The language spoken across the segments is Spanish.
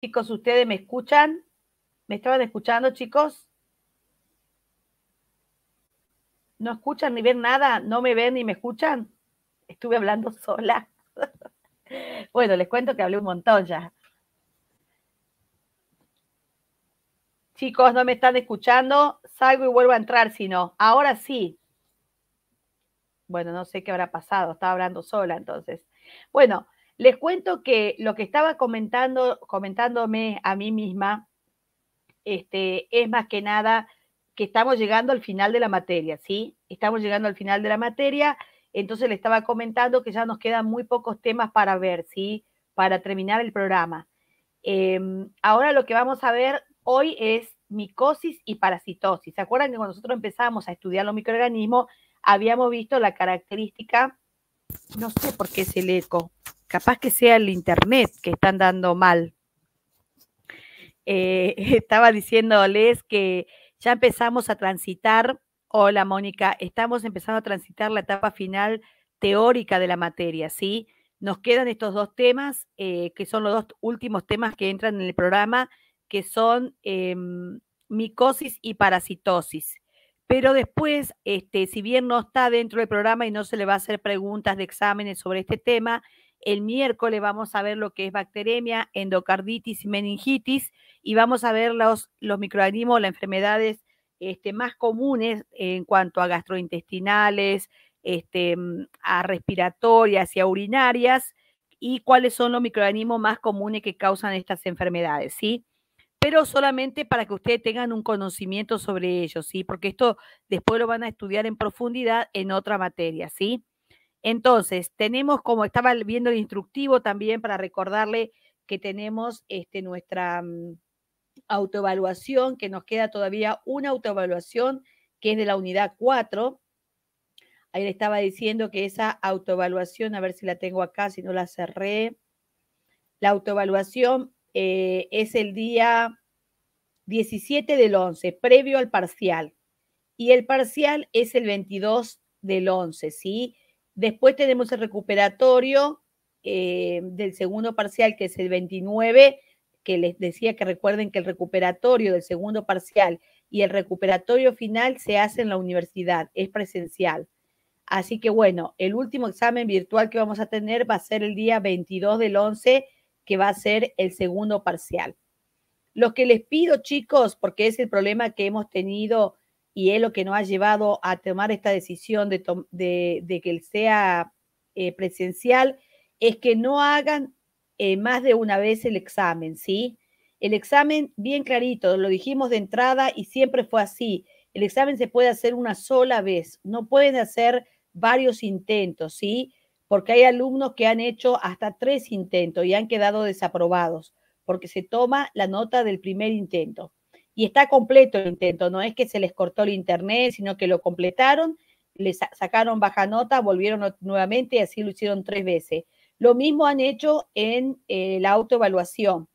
Chicos, ¿ustedes me escuchan? ¿Me estaban escuchando, chicos? ¿No escuchan ni ven nada? ¿No me ven ni me escuchan? Estuve hablando sola. bueno, les cuento que hablé un montón ya. Chicos, no me están escuchando. Salgo y vuelvo a entrar, si no. Ahora sí. Bueno, no sé qué habrá pasado. Estaba hablando sola entonces. Bueno, les cuento que lo que estaba comentando, comentándome a mí misma, este, es más que nada que estamos llegando al final de la materia, ¿sí? Estamos llegando al final de la materia, entonces le estaba comentando que ya nos quedan muy pocos temas para ver, ¿sí? Para terminar el programa. Em, ahora lo que vamos a ver hoy es micosis y parasitosis. ¿Se acuerdan que cuando nosotros empezamos a estudiar los microorganismos, habíamos visto la característica, no sé por qué es el eco, capaz que sea el Internet que están dando mal. Eh, estaba diciéndoles que ya empezamos a transitar, hola Mónica, estamos empezando a transitar la etapa final teórica de la materia, ¿sí? Nos quedan estos dos temas, eh, que son los dos últimos temas que entran en el programa, que son em, micosis y parasitosis. Pero después, este, si bien no está dentro del programa y no se le va a hacer preguntas de exámenes sobre este tema, el miércoles vamos a ver lo que es bacteremia, endocarditis y meningitis y vamos a ver los, los microorganismos, las enfermedades este, más comunes en cuanto a gastrointestinales, este, mm, a respiratorias y a urinarias y cuáles son los microorganismos más comunes que causan estas enfermedades, ¿sí? Pero solamente para que ustedes tengan un conocimiento sobre ellos, ¿sí? Porque esto después lo van a estudiar en profundidad en otra materia, ¿sí? Entonces, tenemos, como estaba viendo el instructivo también para recordarle que tenemos este, nuestra mm, autoevaluación, que nos queda todavía una autoevaluación que es de la unidad 4. Ahí le estaba diciendo que esa autoevaluación, a ver si la tengo acá, si no la cerré. La autoevaluación eh, es el día 17 del 11, previo al parcial. Y el parcial es el 22 del 11, ¿sí? Después tenemos el recuperatorio eh, del segundo parcial, que es el 29, que les decía que recuerden que el recuperatorio del segundo parcial y el recuperatorio final se hace en la universidad, es presencial. Así que bueno, el último examen virtual que vamos a tener va a ser el día 22 del 11, que va a ser el segundo parcial. Lo que les pido, chicos, porque es el problema que hemos tenido y es lo que nos ha llevado a tomar esta decisión de, que de que sea eh, presencial, es que no hagan eh, más de una vez el examen, ¿sí? El examen, bien clarito, lo dijimos de entrada y siempre fue así. El examen se puede hacer una sola vez, no pueden hacer varios intentos, ¿sí? Porque hay alumnos que han hecho hasta tres intentos y han quedado desaprobados, porque se toma la nota del primer intento y está completo el intento, no es que se les cortó el internet, sino que lo completaron, le sacaron baja nota, volvieron nuevamente y así lo hicieron tres veces. Lo mismo han hecho en eh, la autoevaluación.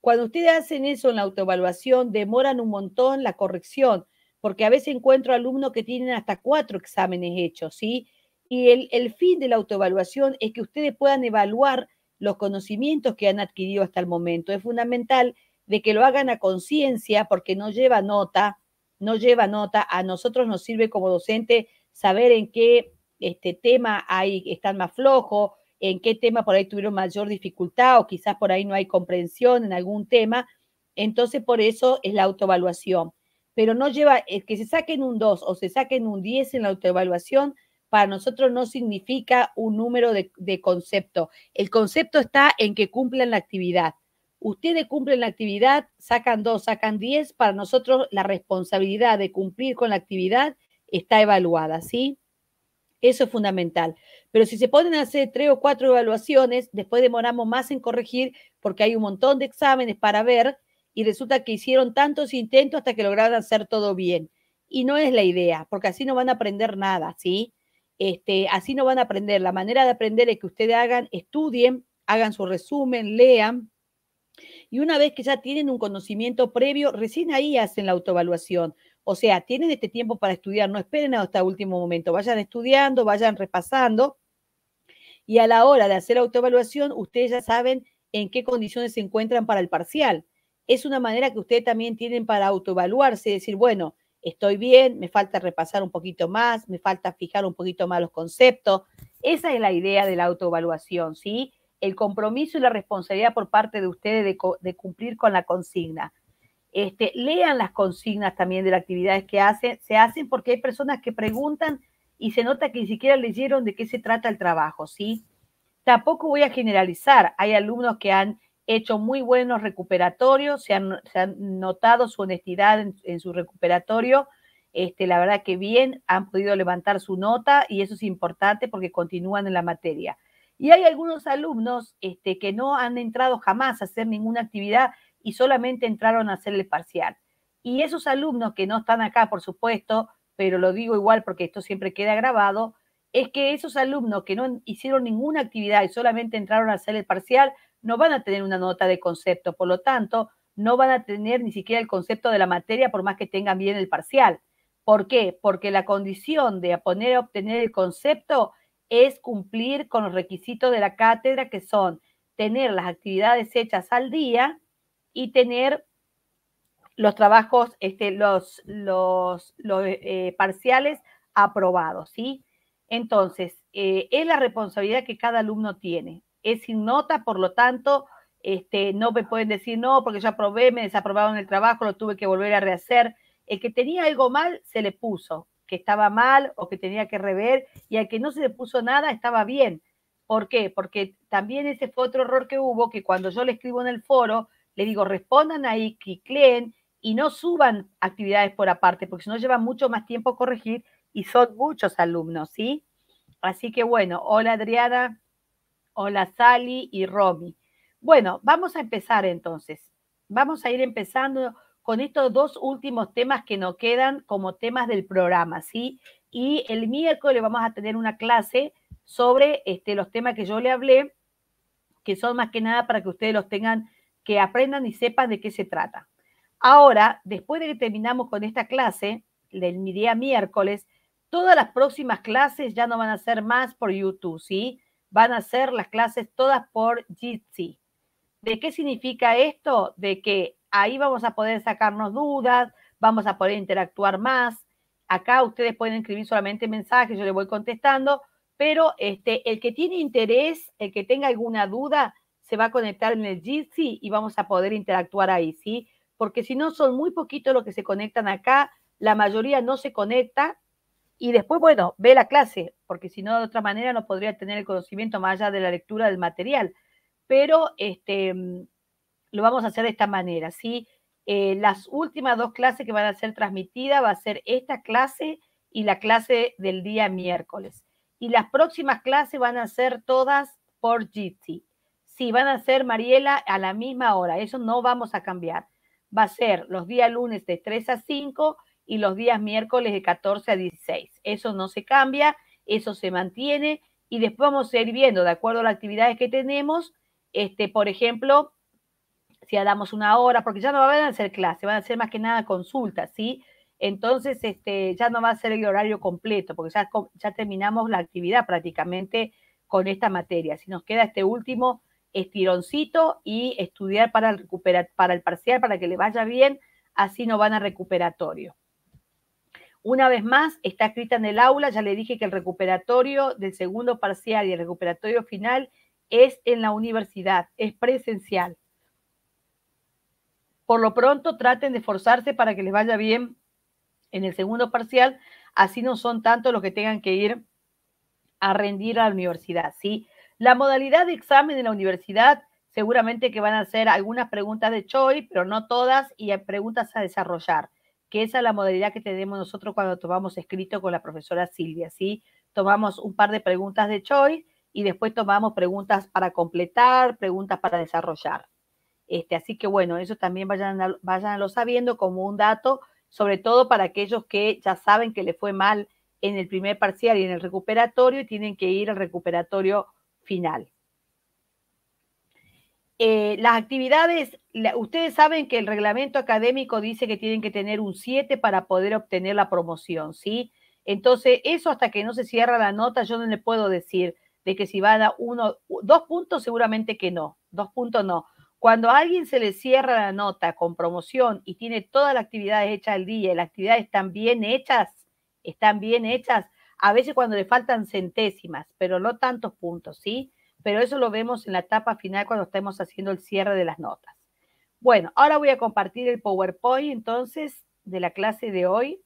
Cuando ustedes hacen eso en la autoevaluación, demoran un montón la corrección, porque a veces encuentro alumnos que tienen hasta cuatro exámenes hechos, ¿sí? Y el, el fin de la autoevaluación es que ustedes puedan evaluar los conocimientos que han adquirido hasta el momento. Es fundamental de que lo hagan a conciencia porque no lleva nota, no lleva nota. A nosotros nos sirve como docente saber en qué este tema hay, están más flojos, en qué tema por ahí tuvieron mayor dificultad o quizás por ahí no hay comprensión en algún tema. Entonces, por eso es la autoevaluación. Pero no lleva, que se saquen un 2 o se saquen un 10 en la autoevaluación, para nosotros no significa un número de, de concepto. El concepto está en que cumplan la actividad. Ustedes cumplen la actividad, sacan dos, sacan diez. Para nosotros la responsabilidad de cumplir con la actividad está evaluada, ¿sí? Eso es fundamental. Pero si se ponen a hacer tres o cuatro evaluaciones, después demoramos más en corregir porque hay un montón de exámenes para ver y resulta que hicieron tantos intentos hasta que lograron hacer todo bien. Y no es la idea, porque así no van a aprender nada, ¿sí? Este, así no van a aprender. La manera de aprender es que ustedes hagan, estudien, hagan su resumen, lean, y una vez que ya tienen un conocimiento previo, recién ahí hacen la autoevaluación. O sea, tienen este tiempo para estudiar, no esperen hasta el último momento, vayan estudiando, vayan repasando. Y a la hora de hacer la autoevaluación, ustedes ya saben en qué condiciones se encuentran para el parcial. Es una manera que ustedes también tienen para autoevaluarse, decir, bueno, estoy bien, me falta repasar un poquito más, me falta fijar un poquito más los conceptos. Esa es la idea de la autoevaluación, ¿sí? el compromiso y la responsabilidad por parte de ustedes de, cumplir con la consigna. Este, lean las consignas también de las actividades que hacen, se hacen porque hay personas que preguntan y se nota que ni siquiera leyeron de qué se trata el trabajo, ¿sí? Tampoco voy a generalizar, hay alumnos que han hecho muy buenos recuperatorios, se han, notado su honestidad en, su recuperatorio, este, la verdad que bien, han podido levantar su nota y eso es importante porque continúan en la materia. Y hay algunos alumnos este, que no han entrado jamás a hacer ninguna actividad y solamente entraron a hacer el parcial. Y esos alumnos que no están acá, por supuesto, pero lo digo igual porque esto siempre queda grabado, es que esos alumnos que no hicieron ninguna actividad y solamente entraron a hacer el parcial, no van a tener una nota de concepto. Por lo tanto, no van a tener ni siquiera el concepto de la materia por más que tengan bien el parcial. ¿Por qué? Porque la condición de poner a obtener el concepto es cumplir con los requisitos de la cátedra, que son tener las actividades hechas al día y tener los trabajos, este, los, los, eh, parciales aprobados, ¿sí? Entonces, eh, es la responsabilidad que cada alumno tiene. Es sin nota, por lo tanto, este, no me pueden decir, no, porque yo aprobé, me desaprobaron el trabajo, lo tuve que volver a rehacer. El que tenía algo mal, se le puso que estaba mal o que tenía que rever y al que no se le puso nada estaba bien. ¿Por qué? Porque también ese fue otro error que hubo, que cuando yo le escribo en el foro, le digo, respondan ahí, clicleen y no suban actividades por aparte, porque si no lleva mucho más tiempo corregir y son muchos alumnos, ¿sí? Así que bueno, hola Adriana, hola Sally y Romy. Bueno, vamos a empezar entonces. Vamos a ir empezando con estos dos últimos temas que nos quedan como temas del programa, ¿sí? Y el miércoles vamos a tener una clase sobre este, los temas que yo le hablé, que son más que nada para que ustedes los tengan, que aprendan y sepan de qué se trata. Ahora, después de que terminamos con esta clase, del día miércoles, todas las próximas clases ya no van a ser más por YouTube, ¿sí? Van a ser las clases todas por Jitsi. ¿De qué significa esto? De que Ahí vamos a poder sacarnos dudas, vamos a poder interactuar más. Acá ustedes pueden escribir solamente mensajes, yo les voy contestando, pero este, el que tiene interés, el que tenga alguna duda, se va a conectar en el Jitsi y vamos a poder interactuar ahí, ¿sí? Porque si no, son muy poquitos los que se conectan acá, la mayoría no se conecta y después, bueno, ve la clase, porque si no, de otra manera no podría tener el conocimiento más allá de la lectura del material. Pero este, lo vamos a hacer de esta manera, ¿sí? Eh, las últimas dos clases que van a ser transmitidas va a ser esta clase y la clase del día miércoles. Y las próximas clases van a ser todas por GT. Sí, van a ser, Mariela, a la misma hora. Eso no vamos a cambiar. Va a ser los días lunes de 3 a 5 y los días miércoles de 14 a 16. Eso no se cambia, eso se mantiene y después vamos a ir viendo, de acuerdo a las actividades que tenemos, este, por ejemplo, si damos una hora, porque ya no van a ser clases, van a ser más que nada consultas, ¿sí? Entonces, este, ya no va a ser el horario completo, porque ya, terminamos la actividad prácticamente con esta materia. Si nos queda este último estironcito y estudiar para el, para el parcial, para que le vaya bien, así no van a recuperatorio. Una vez más, está escrita en el aula, ya le dije que el recuperatorio del segundo parcial y el recuperatorio final es en la universidad, es presencial. Por lo pronto traten de esforzarse para que les vaya bien en el segundo parcial, así no son tantos los que tengan que ir a rendir a la universidad, ¿sí? La modalidad de examen de la universidad seguramente que van a ser algunas preguntas de Choi, pero no todas, y hay preguntas a desarrollar, que esa es la modalidad que tenemos nosotros cuando tomamos escrito con la profesora Silvia, ¿sí? Tomamos un par de preguntas de Choi y después tomamos preguntas para completar, preguntas para desarrollar. Este, así que bueno, eso también vayan, lo sabiendo como un dato, sobre todo para aquellos que ya saben que le fue mal en el primer parcial y en el recuperatorio y tienen que ir al recuperatorio final. Eh, las actividades, ustedes saben que el reglamento académico dice que tienen que tener un 7 para poder obtener la promoción, ¿sí? Entonces, eso hasta que no se cierra la nota, yo no le puedo decir de que si van a uno, dos puntos seguramente que no, dos puntos no, cuando a alguien se le cierra la nota con promoción y tiene todas las actividades hechas al día y las actividades están bien hechas, están bien hechas, a veces cuando le faltan centésimas, pero no tantos puntos, ¿sí? Pero eso lo vemos en la etapa final cuando estemos haciendo el cierre de las notas. Bueno, ahora voy a compartir el PowerPoint entonces de la clase de hoy.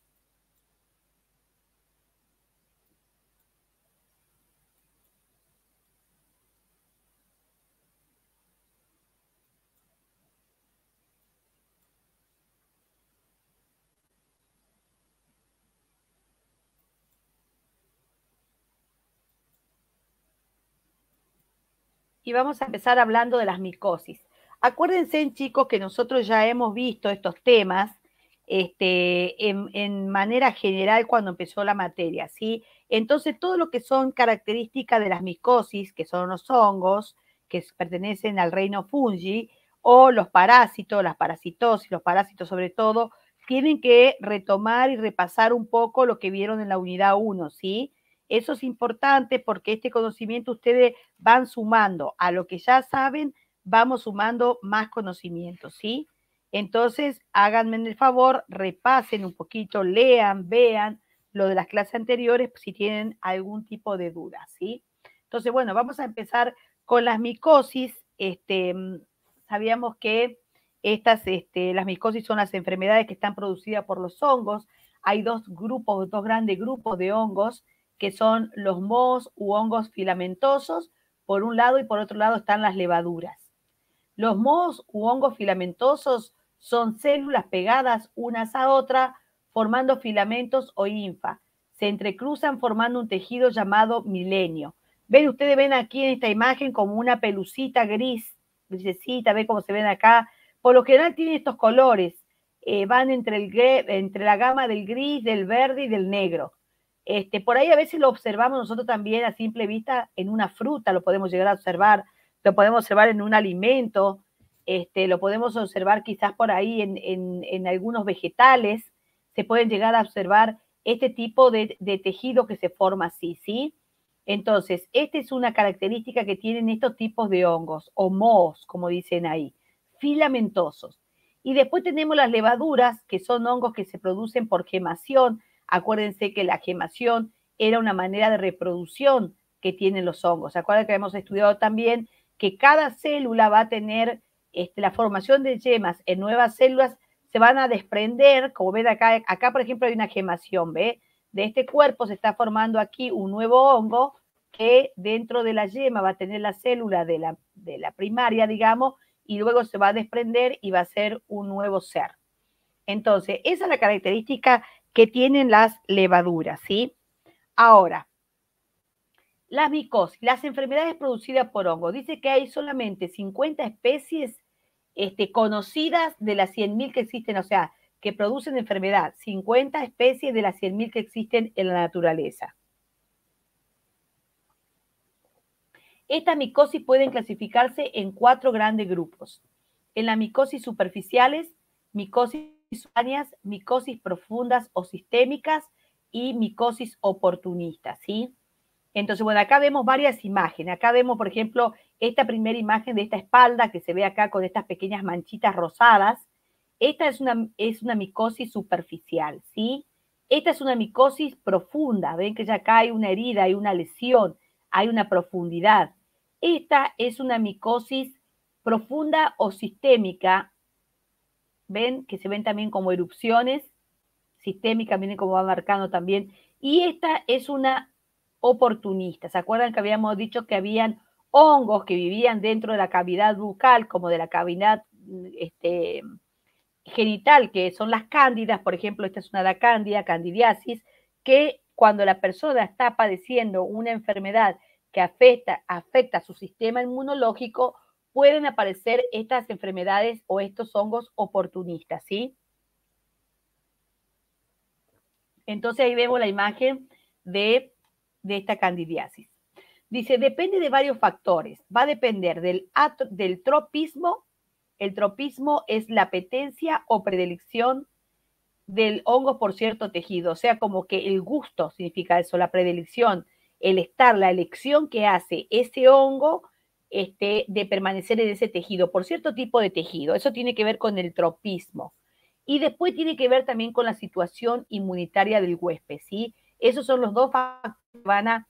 y vamos a empezar hablando de las micosis. Acuérdense, chicos, que nosotros ya hemos visto estos temas este, en, en, manera general cuando empezó la materia, ¿sí? Entonces, todo lo que son características de las micosis, que son los hongos, que pertenecen al reino fungi, o los parásitos, las parasitosis, los parásitos sobre todo, tienen que retomar y repasar un poco lo que vieron en la unidad 1, ¿sí? Eso es importante porque este conocimiento ustedes van sumando a lo que ya saben, vamos sumando más conocimiento, ¿sí? Entonces, háganme el favor, repasen un poquito, lean, vean lo de las clases anteriores si tienen algún tipo de duda, ¿sí? Entonces, bueno, vamos a empezar con las micosis. Este, mm, sabíamos que estas, este, las micosis son las enfermedades que están producidas por los hongos. Hay dos grupos, dos grandes grupos de hongos que son los mohos u hongos filamentosos, por un lado, y por otro lado están las levaduras. Los mohos u hongos filamentosos son células pegadas unas a otras, formando filamentos o infa. Se entrecruzan formando un tejido llamado milenio. Ven, ustedes ven aquí en esta imagen como una pelucita gris, grisecita, ve cómo se ven acá. Por lo general tienen estos colores, eh, van entre, el, entre la gama del gris, del verde y del negro. Este, por ahí a veces lo observamos nosotros también a simple vista en una fruta, lo podemos llegar a observar, lo podemos observar en un alimento, este, lo podemos observar quizás por ahí en, algunos vegetales, se pueden llegar a observar este tipo de, de, tejido que se forma así, ¿sí? Entonces, esta es una característica que tienen estos tipos de hongos o mohos, como dicen ahí, filamentosos. Y después tenemos las levaduras, que son hongos que se producen por gemación, Acuérdense que la gemación era una manera de reproducción que tienen los hongos. Acuérdense que hemos estudiado también que cada célula va a tener este, la formación de yemas en nuevas células, se van a desprender, como ven acá, acá por ejemplo hay una gemación, ¿ve? De este cuerpo se está formando aquí un nuevo hongo que dentro de la yema va a tener la célula de la, de la primaria, digamos, y luego se va a desprender y va a ser un nuevo ser. Entonces, esa es la característica que tienen las levaduras, ¿sí? Ahora, las micosis, las enfermedades producidas por hongo. Dice que hay solamente 50 especies este, conocidas de las 100.000 que existen, o sea, que producen enfermedad. 50 especies de las 100.000 que existen en la naturaleza. Estas micosis pueden clasificarse en cuatro grandes grupos. En las micosis superficiales, micosis micosis profundas o sistémicas y micosis oportunistas, ¿sí? Entonces, bueno, acá vemos varias imágenes. Acá vemos, por ejemplo, esta primera imagen de esta espalda que se ve acá con estas pequeñas manchitas rosadas. Esta es una, es una micosis superficial, ¿sí? Esta es una micosis profunda. Ven que ya acá hay una herida, hay una lesión, hay una profundidad. Esta es una micosis profunda o sistémica ven, que se ven también como erupciones sistémicas, miren cómo va marcando también. Y esta es una oportunista. ¿Se acuerdan que habíamos dicho que habían hongos que vivían dentro de la cavidad bucal, como de la cavidad este, genital, que son las cándidas, por ejemplo, esta es una la cándida, candidiasis, que cuando la persona está padeciendo una enfermedad que afecta, afecta a su sistema inmunológico, pueden aparecer estas enfermedades o estos hongos oportunistas, ¿sí? Entonces ahí vemos la imagen de, esta candidiasis. Dice, depende de varios factores. Va a depender del, del tropismo. El tropismo es la apetencia o predilección del hongo por cierto tejido. O sea, como que el gusto significa eso, la predilección, el estar, la elección que hace ese hongo este, de permanecer en ese tejido, por cierto tipo de tejido. Eso tiene que ver con el tropismo. Y después tiene que ver también con la situación inmunitaria del huésped, ¿sí? Esos son los dos factores que van a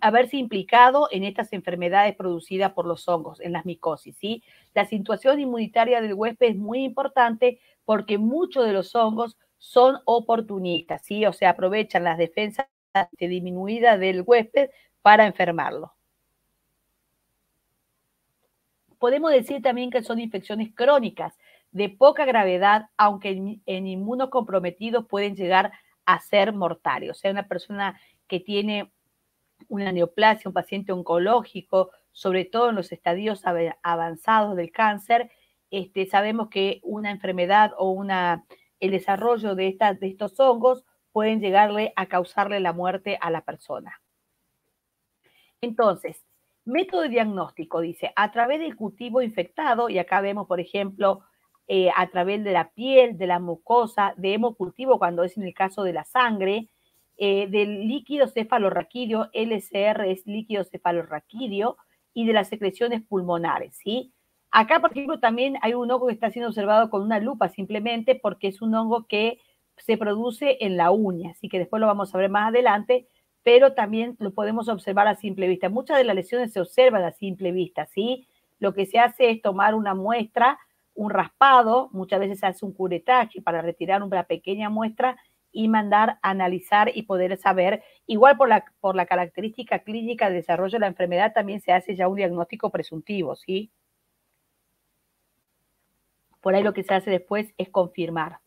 haberse implicado en estas enfermedades producidas por los hongos, en las micosis, ¿sí? La situación inmunitaria del huésped es muy importante porque muchos de los hongos son oportunistas, ¿sí? O sea, aprovechan las defensas disminuidas del huésped para enfermarlo podemos decir también que son infecciones crónicas de poca gravedad, aunque en, inmunocomprometidos pueden llegar a ser mortales. O sea, una persona que tiene una neoplasia, un paciente oncológico, sobre todo en los estadios avanzados del cáncer, este, sabemos que una enfermedad o una, el desarrollo de, de estos hongos pueden llegarle a causarle la muerte a la persona. Entonces, Método de diagnóstico, dice, a través del cultivo infectado, y acá vemos, por ejemplo, eh, a través de la piel, de la mucosa, de hemocultivo, cuando es en el caso de la sangre, eh, del líquido cefalorraquídeo, LCR es líquido cefalorraquídeo, y de las secreciones pulmonares, ¿sí? Acá, por ejemplo, también hay un hongo que está siendo observado con una lupa simplemente porque es un hongo que se produce en la uña, así que después lo vamos a ver más adelante, pero también lo podemos observar a simple vista. Muchas de las lesiones se observan a simple vista, ¿sí? Lo que se hace es tomar una muestra, un raspado, muchas veces se hace un curetaje para retirar una pequeña muestra y mandar a analizar y poder saber. Igual por la, por la característica clínica de desarrollo de la enfermedad también se hace ya un diagnóstico presuntivo, ¿sí? Por ahí lo que se hace después es confirmar.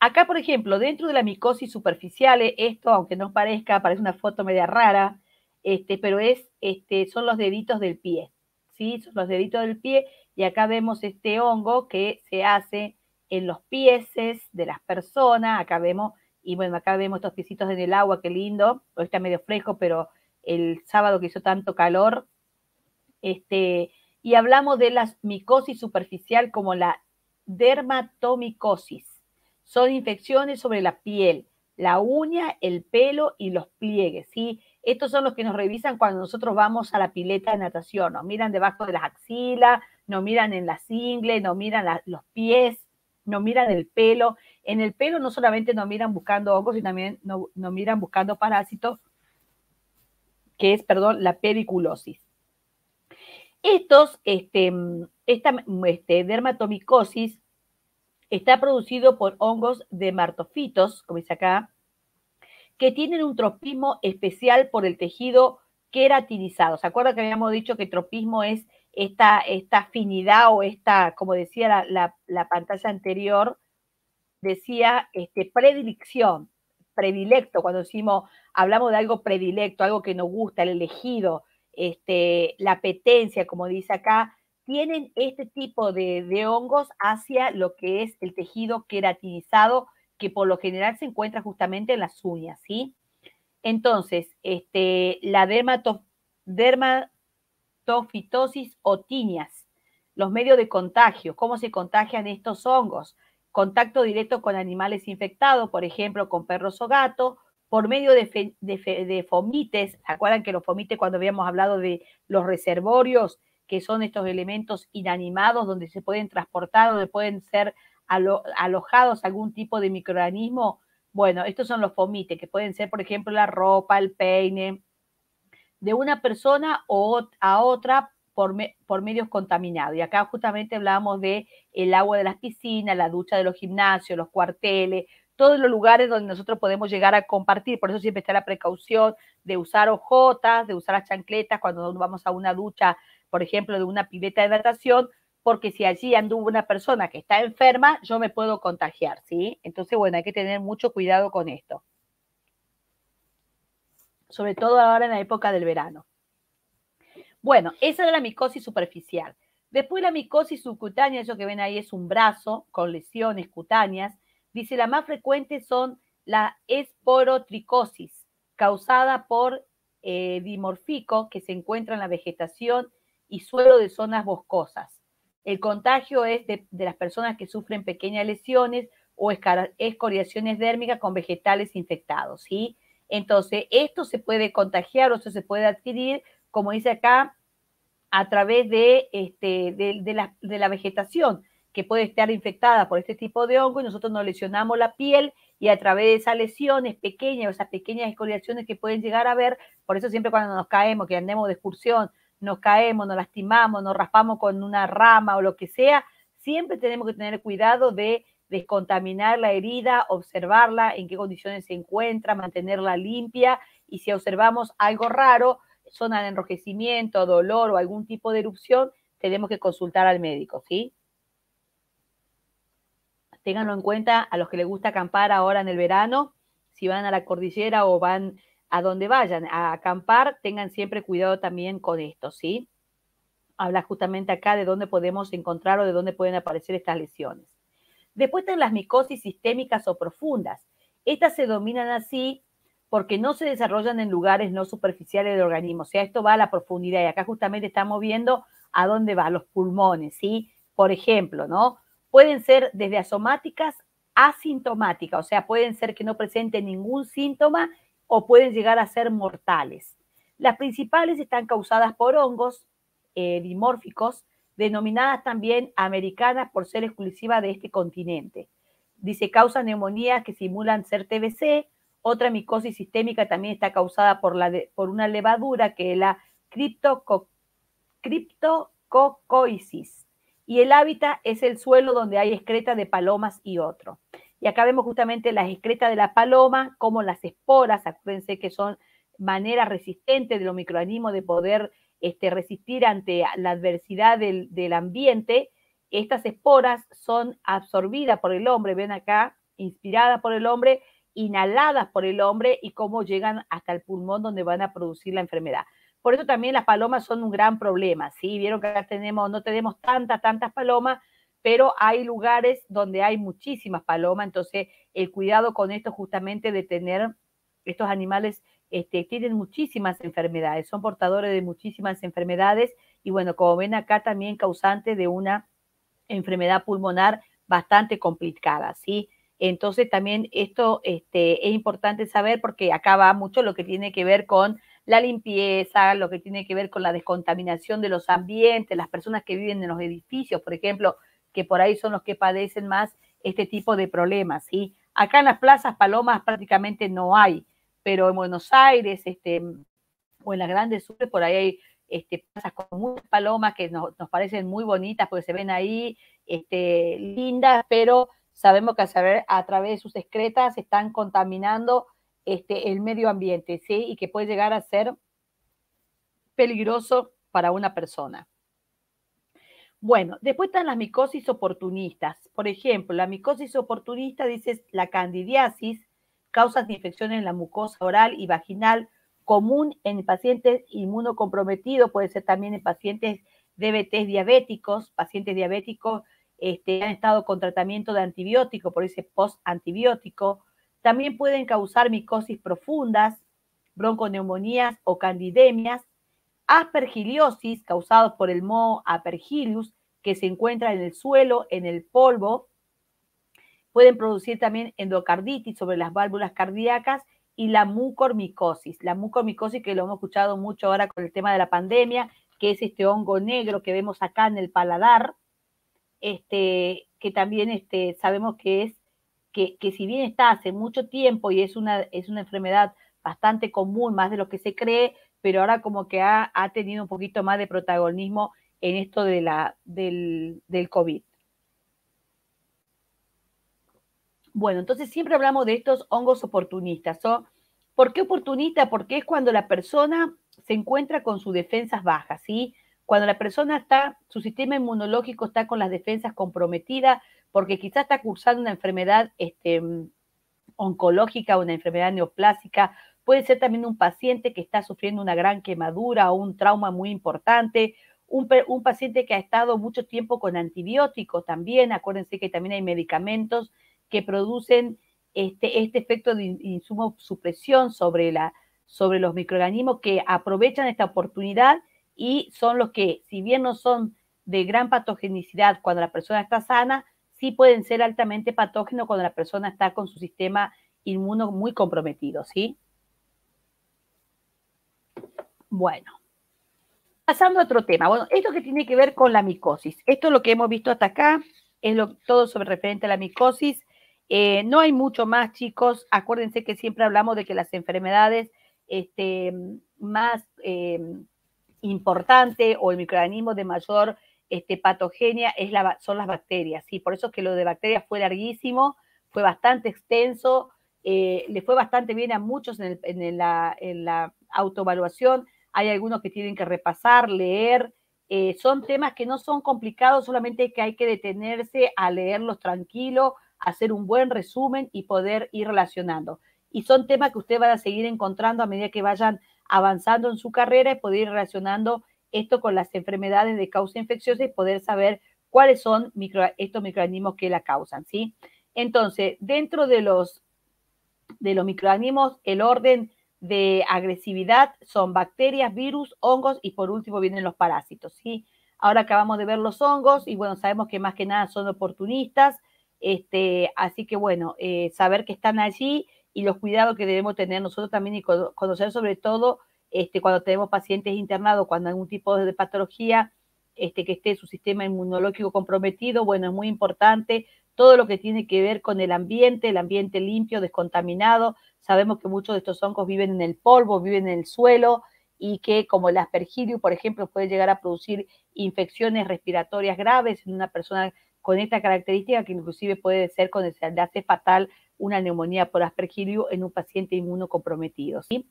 Acá, por ejemplo, dentro de la micosis superficial, eh, esto, aunque no parezca, parece una foto media rara, este, pero es, este, son los deditos del pie, ¿sí? Son los deditos del pie y acá vemos este hongo que se hace en los pieses de las personas, acá vemos, y bueno, acá vemos estos piecitos en el agua, qué lindo, hoy está medio fresco, pero el sábado que hizo tanto calor, este, y hablamos de la micosis superficial como la dermatomicosis. Son infecciones sobre la piel, la uña, el pelo y los pliegues, ¿sí? Estos son los que nos revisan cuando nosotros vamos a la pileta de natación. Nos miran debajo de las axilas, nos miran en la ingles, nos miran los pies, nos miran el pelo. En el pelo no solamente nos miran buscando hongos, sino también nos, miran buscando parásitos, que es, perdón, la pediculosis. Estos, este, esta este, dermatomicosis Está producido por hongos de martofitos, como dice acá, que tienen un tropismo especial por el tejido queratinizado. ¿Se acuerdan que habíamos dicho que tropismo es esta, esta afinidad o esta, como decía la, pantalla anterior, decía este, predilección, predilecto, cuando decimos, hablamos de algo predilecto, algo que nos gusta, el elegido, este, la petencia, como dice acá, tienen este tipo de, hongos hacia lo que es el tejido queratinizado, que por lo general se encuentra justamente en las uñas, ¿sí? Entonces, este, la dermatofitosis o tiñas, los medios de contagio, cómo se contagian estos hongos, contacto directo con animales infectados, por ejemplo, con perros o gatos, por medio de, de fomites, ¿se acuerdan que los fomites cuando habíamos hablado de los reservorios que son estos elementos inanimados donde se pueden transportar, donde pueden ser alojados algún tipo de microorganismo. Bueno, estos son los fomites, que pueden ser, por ejemplo, la ropa, el peine, de una persona o a otra por, medios contaminados. Y acá justamente hablábamos de el agua de las piscinas, la ducha de los gimnasios, los cuarteles, todos los lugares donde nosotros podemos llegar a compartir. Por eso siempre está la precaución de usar ojotas, de usar las chancletas cuando vamos a una ducha por ejemplo, de una pibeta de natación, porque si allí anduvo una persona que está enferma, yo me puedo contagiar, ¿sí? Entonces, bueno, hay que tener mucho cuidado con esto. Sobre todo ahora en la época del verano. Bueno, esa es la micosis superficial. Después la micosis subcutánea, eso que ven ahí es un brazo con lesiones cutáneas. Dice, la más frecuente son la esporotricosis, causada por eh, dimorfico que se encuentra en la vegetación y suelo de zonas boscosas. El contagio es de, las personas que sufren pequeñas lesiones o escoriaciones dérmicas con vegetales infectados, ¿sí? Entonces, esto se puede contagiar o se puede adquirir, como dice acá, a través de, este, de, la, vegetación que puede estar infectada por este tipo de hongo y nosotros nos lesionamos la piel y a través de esas lesiones pequeñas, esas pequeñas escoriaciones que pueden llegar a ver, por eso siempre cuando nos caemos, que andemos de excursión nos caemos, nos lastimamos, nos raspamos con una rama o lo que sea, siempre tenemos que tener cuidado de descontaminar la herida, observarla, en qué condiciones se encuentra, mantenerla limpia y si observamos algo raro, zona de enrojecimiento, dolor o algún tipo de erupción, tenemos que consultar al médico, ¿sí? Ténganlo en cuenta a los que les gusta acampar ahora en el verano, si van a la cordillera o van a donde vayan a acampar, tengan siempre cuidado también con esto, ¿sí? Habla justamente acá de dónde podemos encontrar o de dónde pueden aparecer estas lesiones. Después están las micosis sistémicas o profundas. Estas se dominan así porque no se desarrollan en lugares no superficiales del organismo. O sea, esto va a la profundidad y acá justamente estamos viendo a dónde van los pulmones, ¿sí? Por ejemplo, ¿no? Pueden ser desde asomáticas asintomáticas, o sea, pueden ser que no presente ningún síntoma o pueden llegar a ser mortales. Las principales están causadas por hongos eh, dimórficos, denominadas también americanas por ser exclusivas de este continente. Dice, causan neumonías que simulan ser TBC. Otra micosis sistémica también está causada por, la por una levadura que es la criptococoisis. y el hábitat es el suelo donde hay excreta de palomas y otro. Y acá vemos justamente las excretas de la paloma, como las esporas, acuérdense que son maneras resistentes de los microorganismos de poder este, resistir ante la adversidad del, ambiente. Estas esporas son absorbidas por el hombre, ven acá, inspiradas por el hombre, inhaladas por el hombre y cómo llegan hasta el pulmón donde van a producir la enfermedad. Por eso también las palomas son un gran problema, ¿sí? Vieron que acá tenemos, no tenemos tantas, tantas palomas, pero hay lugares donde hay muchísimas palomas, entonces el cuidado con esto justamente de tener estos animales este, tienen muchísimas enfermedades, son portadores de muchísimas enfermedades y bueno, como ven acá también causante de una enfermedad pulmonar bastante complicada, ¿sí? Entonces también esto este, es importante saber porque acá va mucho lo que tiene que ver con la limpieza, lo que tiene que ver con la descontaminación de los ambientes, las personas que viven en los edificios, por ejemplo, que por ahí son los que padecen más este tipo de problemas. ¿sí? Acá en las plazas palomas prácticamente no hay, pero en Buenos Aires este, o en las grandes sur por ahí hay este, plazas con muchas palomas que nos, parecen muy bonitas porque se ven ahí este, lindas, pero sabemos que a, saber, a través de sus excretas están contaminando este, el medio ambiente ¿sí? y que puede llegar a ser peligroso para una persona. Bueno, después están las micosis oportunistas. Por ejemplo, la micosis oportunista, dices, la candidiasis, causa infecciones en la mucosa oral y vaginal, común en pacientes inmunocomprometidos, puede ser también en pacientes DBT diabéticos, pacientes diabéticos este, han estado con tratamiento de antibiótico, por ese post-antibiótico. También pueden causar micosis profundas, bronconeumonías o candidemias aspergiliosis causados por el moho aspergillus que se encuentra en el suelo, en el polvo. Pueden producir también endocarditis sobre las válvulas cardíacas y la mucormicosis. La mucormicosis que lo hemos escuchado mucho ahora con el tema de la pandemia, que es este hongo negro que vemos acá en el paladar, este, que también este, sabemos que es, que, si bien está hace mucho tiempo y es una, es una enfermedad bastante común, más de lo que se cree, pero ahora como que ha, tenido un poquito más de protagonismo en esto de la, del, COVID. Bueno, entonces siempre hablamos de estos hongos oportunistas. ¿Por qué oportunista? Porque es cuando la persona se encuentra con sus defensas bajas, ¿sí? Cuando la persona está, su sistema inmunológico está con las defensas comprometidas, porque quizás está cursando una enfermedad este, oncológica, una enfermedad neoplásica, puede ser también un paciente que está sufriendo una gran quemadura o un trauma muy importante, un, paciente que ha estado mucho tiempo con antibióticos también, acuérdense que también hay medicamentos que producen este, este efecto de insumo supresión sobre, sobre los microorganismos que aprovechan esta oportunidad y son los que, si bien no son de gran patogenicidad cuando la persona está sana, sí pueden ser altamente patógenos cuando la persona está con su sistema inmuno muy comprometido, ¿sí? Bueno, pasando a otro tema. Bueno, esto que tiene que ver con la micosis. Esto es lo que hemos visto hasta acá, es todo sobre referente a la micosis. Eh, no hay mucho más, chicos. Acuérdense que siempre hablamos de que las enfermedades este, más eh, importantes o el microorganismo de mayor este, patogenia son las bacterias. y Por eso es que lo de bacterias fue larguísimo, fue bastante extenso, eh, le fue bastante bien a muchos en la autoevaluación hay algunos que tienen que repasar, leer. Eh, son temas que no son complicados, solamente que hay que detenerse a leerlos tranquilo, hacer un buen resumen y poder ir relacionando. Y son temas que usted van a seguir encontrando a medida que vayan avanzando en su carrera y poder ir relacionando esto con las enfermedades de causa infecciosa y poder saber cuáles son estos microorganismos que la causan, ¿sí? Entonces, dentro de los, de los microorganismos, el orden de agresividad son bacterias, virus, hongos y por último vienen los parásitos. ¿sí? Ahora acabamos de ver los hongos y bueno, sabemos que más que nada son oportunistas, este, así que bueno, eh, saber que están allí y los cuidados que debemos tener nosotros también y conocer sobre todo este, cuando tenemos pacientes internados, cuando hay algún tipo de patología este, que esté su sistema inmunológico comprometido, bueno, es muy importante todo lo que tiene que ver con el ambiente, el ambiente limpio, descontaminado. Sabemos que muchos de estos hongos viven en el polvo, viven en el suelo y que como el aspergilio, por ejemplo, puede llegar a producir infecciones respiratorias graves en una persona con esta característica que inclusive puede ser con el hace fatal una neumonía por aspergilio en un paciente inmunocomprometido. ¿sí?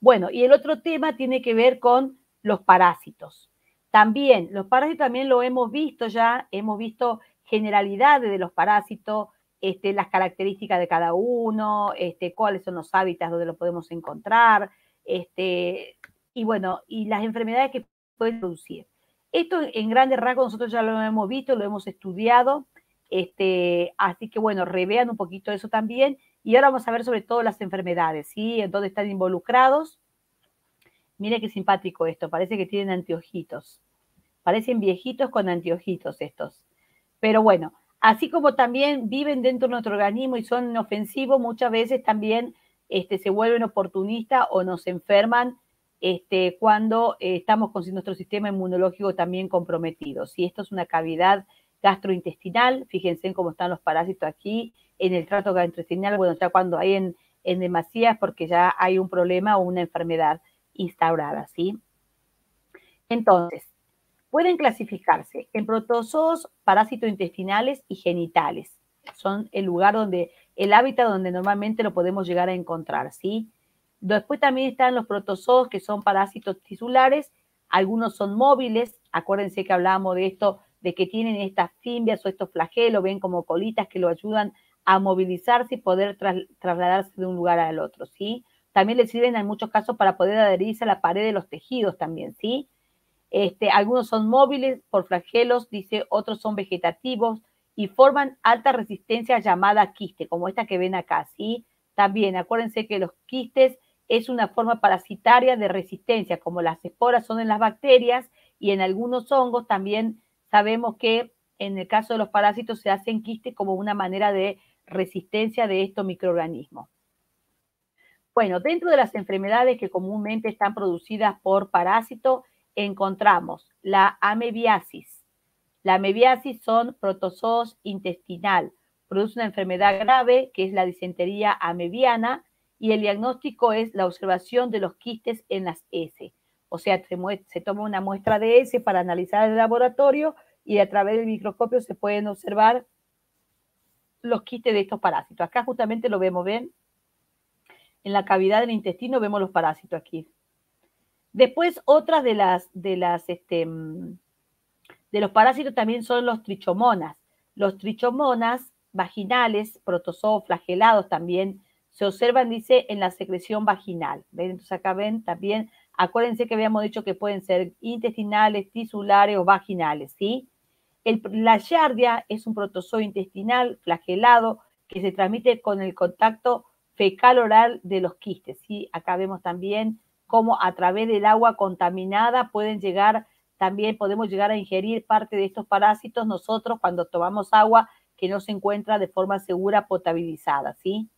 Bueno, y el otro tema tiene que ver con los parásitos. También, los parásitos también lo hemos visto ya, hemos visto generalidades de los parásitos, este, las características de cada uno, este, cuáles son los hábitats donde los podemos encontrar, este, y bueno, y las enfermedades que pueden producir. Esto en grandes rasgos nosotros ya lo hemos visto, lo hemos estudiado, este, así que bueno, revean un poquito eso también. Y ahora vamos a ver sobre todo las enfermedades, ¿sí? En dónde están involucrados mire qué simpático esto, parece que tienen anteojitos. Parecen viejitos con anteojitos estos. Pero bueno, así como también viven dentro de nuestro organismo y son ofensivos muchas veces también este, se vuelven oportunistas o nos enferman este, cuando eh, estamos con nuestro sistema inmunológico también comprometido. Si esto es una cavidad gastrointestinal, fíjense en cómo están los parásitos aquí, en el trato gastrointestinal, bueno, ya cuando hay en, en demasías porque ya hay un problema o una enfermedad instaurada, ¿sí? Entonces, pueden clasificarse en protozoos intestinales y genitales. Son el lugar donde, el hábitat donde normalmente lo podemos llegar a encontrar, ¿sí? Después también están los protozoos que son parásitos tisulares, algunos son móviles, acuérdense que hablábamos de esto, de que tienen estas fimbias o estos flagelos, ven como colitas que lo ayudan a movilizarse y poder trasladarse de un lugar al otro, ¿sí? también le sirven en muchos casos para poder adherirse a la pared de los tejidos también, ¿sí? Este, algunos son móviles por flagelos, dice, otros son vegetativos y forman alta resistencia llamada quiste, como esta que ven acá, ¿sí? También acuérdense que los quistes es una forma parasitaria de resistencia, como las esporas son en las bacterias y en algunos hongos también sabemos que en el caso de los parásitos se hacen quistes como una manera de resistencia de estos microorganismos. Bueno, dentro de las enfermedades que comúnmente están producidas por parásitos, encontramos la amebiasis. La amebiasis son protozoos intestinal. Produce una enfermedad grave que es la disentería amebiana y el diagnóstico es la observación de los quistes en las S. O sea, se toma una muestra de S para analizar el laboratorio y a través del microscopio se pueden observar los quistes de estos parásitos. Acá justamente lo vemos, ¿ven? en la cavidad del intestino vemos los parásitos aquí. Después, otras de las, este, mm, de los parásitos también son los trichomonas. Los trichomonas vaginales, protozoos flagelados también, se observan, dice, en la secreción vaginal. Entonces acá ven también, acuérdense que habíamos dicho que pueden ser intestinales, tisulares o vaginales, ¿sí? El, la yardia es un protozoo intestinal flagelado que se transmite con el contacto fecal oral de los quistes. ¿sí? Acá vemos también cómo a través del agua contaminada pueden llegar, también podemos llegar a ingerir parte de estos parásitos nosotros cuando tomamos agua que no se encuentra de forma segura potabilizada, ¿sí?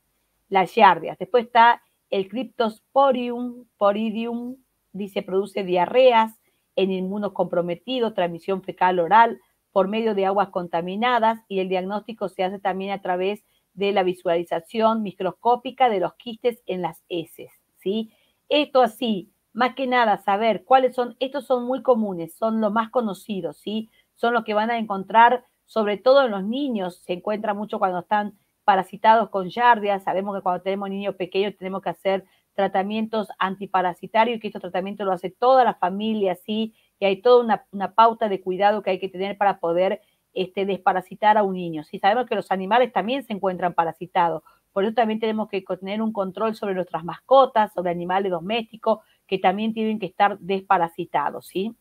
Las yardias. Después está el criptosporium, Poridium, dice, produce diarreas en inmunos comprometidos, transmisión fecal oral por medio de aguas contaminadas y el diagnóstico se hace también a través de la visualización microscópica de los quistes en las heces, ¿sí? Esto así, más que nada, saber cuáles son, estos son muy comunes, son los más conocidos, ¿sí? Son los que van a encontrar, sobre todo en los niños, se encuentra mucho cuando están parasitados con yardia, sabemos que cuando tenemos niños pequeños tenemos que hacer tratamientos antiparasitarios, que estos tratamientos lo hace toda la familia, ¿sí? Y hay toda una pauta de cuidado que hay que tener para poder este, desparasitar a un niño. Si sabemos que los animales también se encuentran parasitados, por eso también tenemos que tener un control sobre nuestras mascotas, sobre animales domésticos, que también tienen que estar desparasitados, ¿sí?